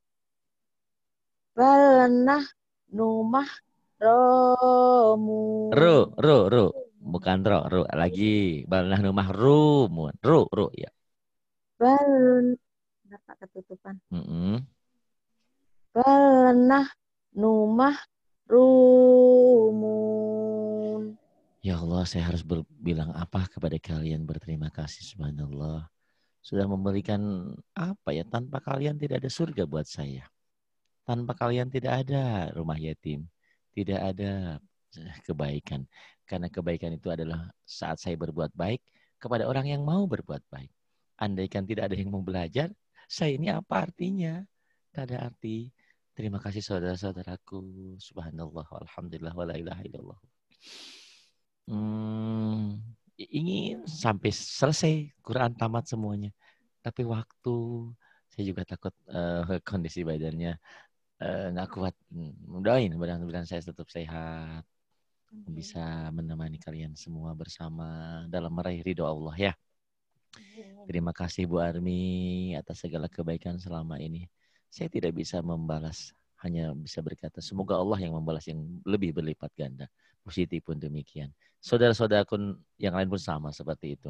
balenah numah romu. Ru, ru, ru. Bukan ro, ru. Lagi. balenah numah romu. Ru, ru, ya. Bal... apa ketutupan. Mm -hmm. Balnah numah rumun. Ya Allah, saya harus bilang apa kepada kalian berterima kasih subhanallah. Sudah memberikan apa ya, tanpa kalian tidak ada surga buat saya. Tanpa kalian tidak ada rumah yatim, tidak ada eh, kebaikan. Karena kebaikan itu adalah saat saya berbuat baik kepada orang yang mau berbuat baik. Andaikan tidak ada yang mau belajar, saya ini apa artinya? Tidak ada arti. Terima kasih saudara-saudaraku. Subhanallah, alhamdulillah, wa la ilaha illallah. Hmm, ingin sampai selesai Quran tamat semuanya. Tapi waktu saya juga takut uh, kondisi badannya Eh, nggak uh, kuat Mudahin hmm, mudah-mudahan saya tetap sehat Amin. bisa menemani kalian semua bersama dalam meraih ridho Allah ya Amin. terima kasih Bu Armi atas segala kebaikan selama ini saya tidak bisa membalas hanya bisa berkata semoga Allah yang membalas yang lebih berlipat ganda positif pun demikian saudara-saudaraku yang lain pun sama seperti itu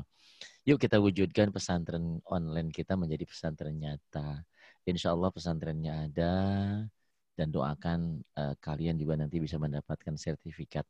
yuk kita wujudkan pesantren online kita menjadi pesantren nyata Insya Allah pesantrennya ada, dan doakan uh, kalian juga nanti bisa mendapatkan sertifikat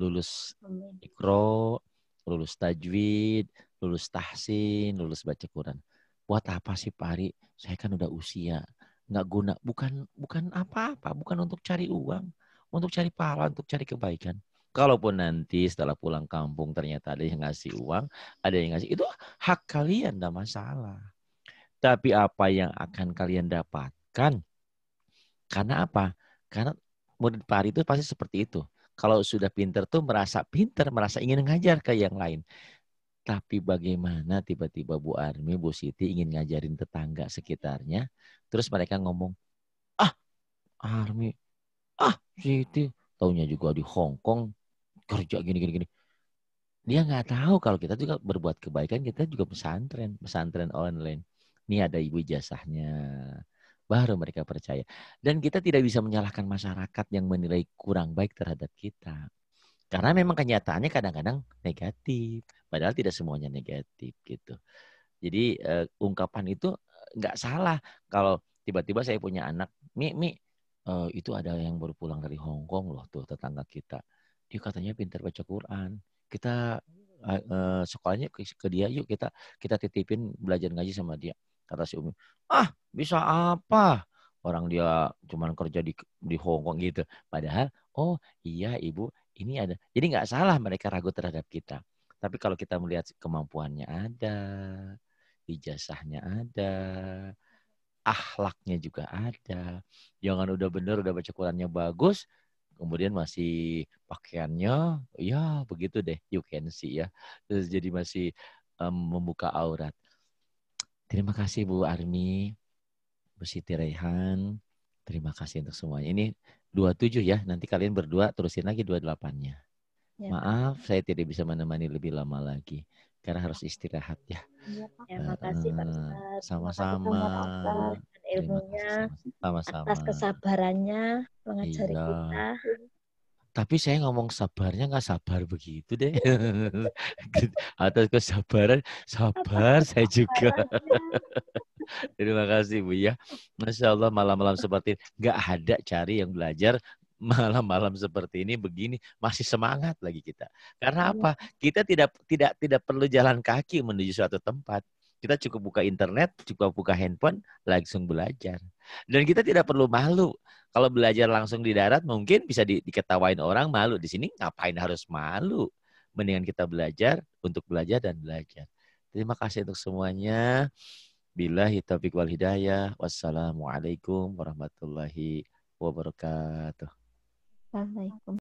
lulus ikro, lulus tajwid, lulus tahsin, lulus baca Quran. Buat apa sih Pak Ari? Saya kan udah usia, nggak guna. Bukan bukan apa-apa, bukan untuk cari uang, untuk cari pahala, untuk cari kebaikan. Kalaupun nanti setelah pulang kampung ternyata ada yang ngasih uang, ada yang ngasih, itu hak kalian, tidak masalah. Tapi apa yang akan kalian dapatkan karena apa? Karena murid pari itu pasti seperti itu. Kalau sudah pinter tuh merasa pinter, merasa ingin ngajar ke yang lain. Tapi bagaimana tiba-tiba Bu Armi, Bu Siti ingin ngajarin tetangga sekitarnya, terus mereka ngomong, ah Armi, ah Siti, taunya juga di Hong Kong kerja gini gini gini. Dia nggak tahu kalau kita juga berbuat kebaikan, kita juga pesantren, pesantren online. Ini ada ibu jasahnya, baru mereka percaya. Dan kita tidak bisa menyalahkan masyarakat yang menilai kurang baik terhadap kita. Karena memang kenyataannya kadang-kadang negatif, padahal tidak semuanya negatif gitu. Jadi uh, ungkapan itu eh, nggak salah kalau tiba-tiba saya punya anak, mi mi uh, itu ada yang baru pulang dari Hong Kong loh tuh tetangga kita. Dia katanya pintar baca Quran. Kita uh, sekolahnya ke, ke dia yuk kita kita titipin belajar ngaji sama dia Kata si Umi, ah bisa apa? Orang dia cuma kerja di di Hong Kong gitu. Padahal, oh iya ibu, ini ada. Jadi nggak salah mereka ragu terhadap kita. Tapi kalau kita melihat kemampuannya ada, ijazahnya ada, ahlaknya juga ada. Jangan udah bener, udah baca Qurannya bagus, kemudian masih pakaiannya ya begitu deh you can see ya terus jadi masih mmm, membuka aurat Terima kasih Bu Armi, Bu Siti Rehan. Terima kasih untuk semuanya. Ini 27 ya, nanti kalian berdua terusin lagi 28-nya. Ya. Maaf, saya tidak bisa menemani lebih lama lagi karena harus istirahat ya. Iya, ya Terima ya, kasih Pak Sama-sama. Ilmunya, sama-sama. atas kesabarannya mengajari iya. kita tapi saya ngomong sabarnya nggak sabar begitu deh gitu. atas kesabaran sabar saya juga terima kasih bu ya masya allah malam-malam seperti ini nggak ada cari yang belajar malam-malam seperti ini begini masih semangat lagi kita karena iya. apa kita tidak tidak tidak perlu jalan kaki menuju suatu tempat kita cukup buka internet cukup buka handphone langsung belajar dan kita tidak perlu malu. Kalau belajar langsung di darat mungkin bisa di, diketawain orang malu. Di sini ngapain harus malu? Mendingan kita belajar untuk belajar dan belajar. Terima kasih untuk semuanya. Bila hitabik wal hidayah. Wassalamualaikum warahmatullahi wabarakatuh. Assalamualaikum.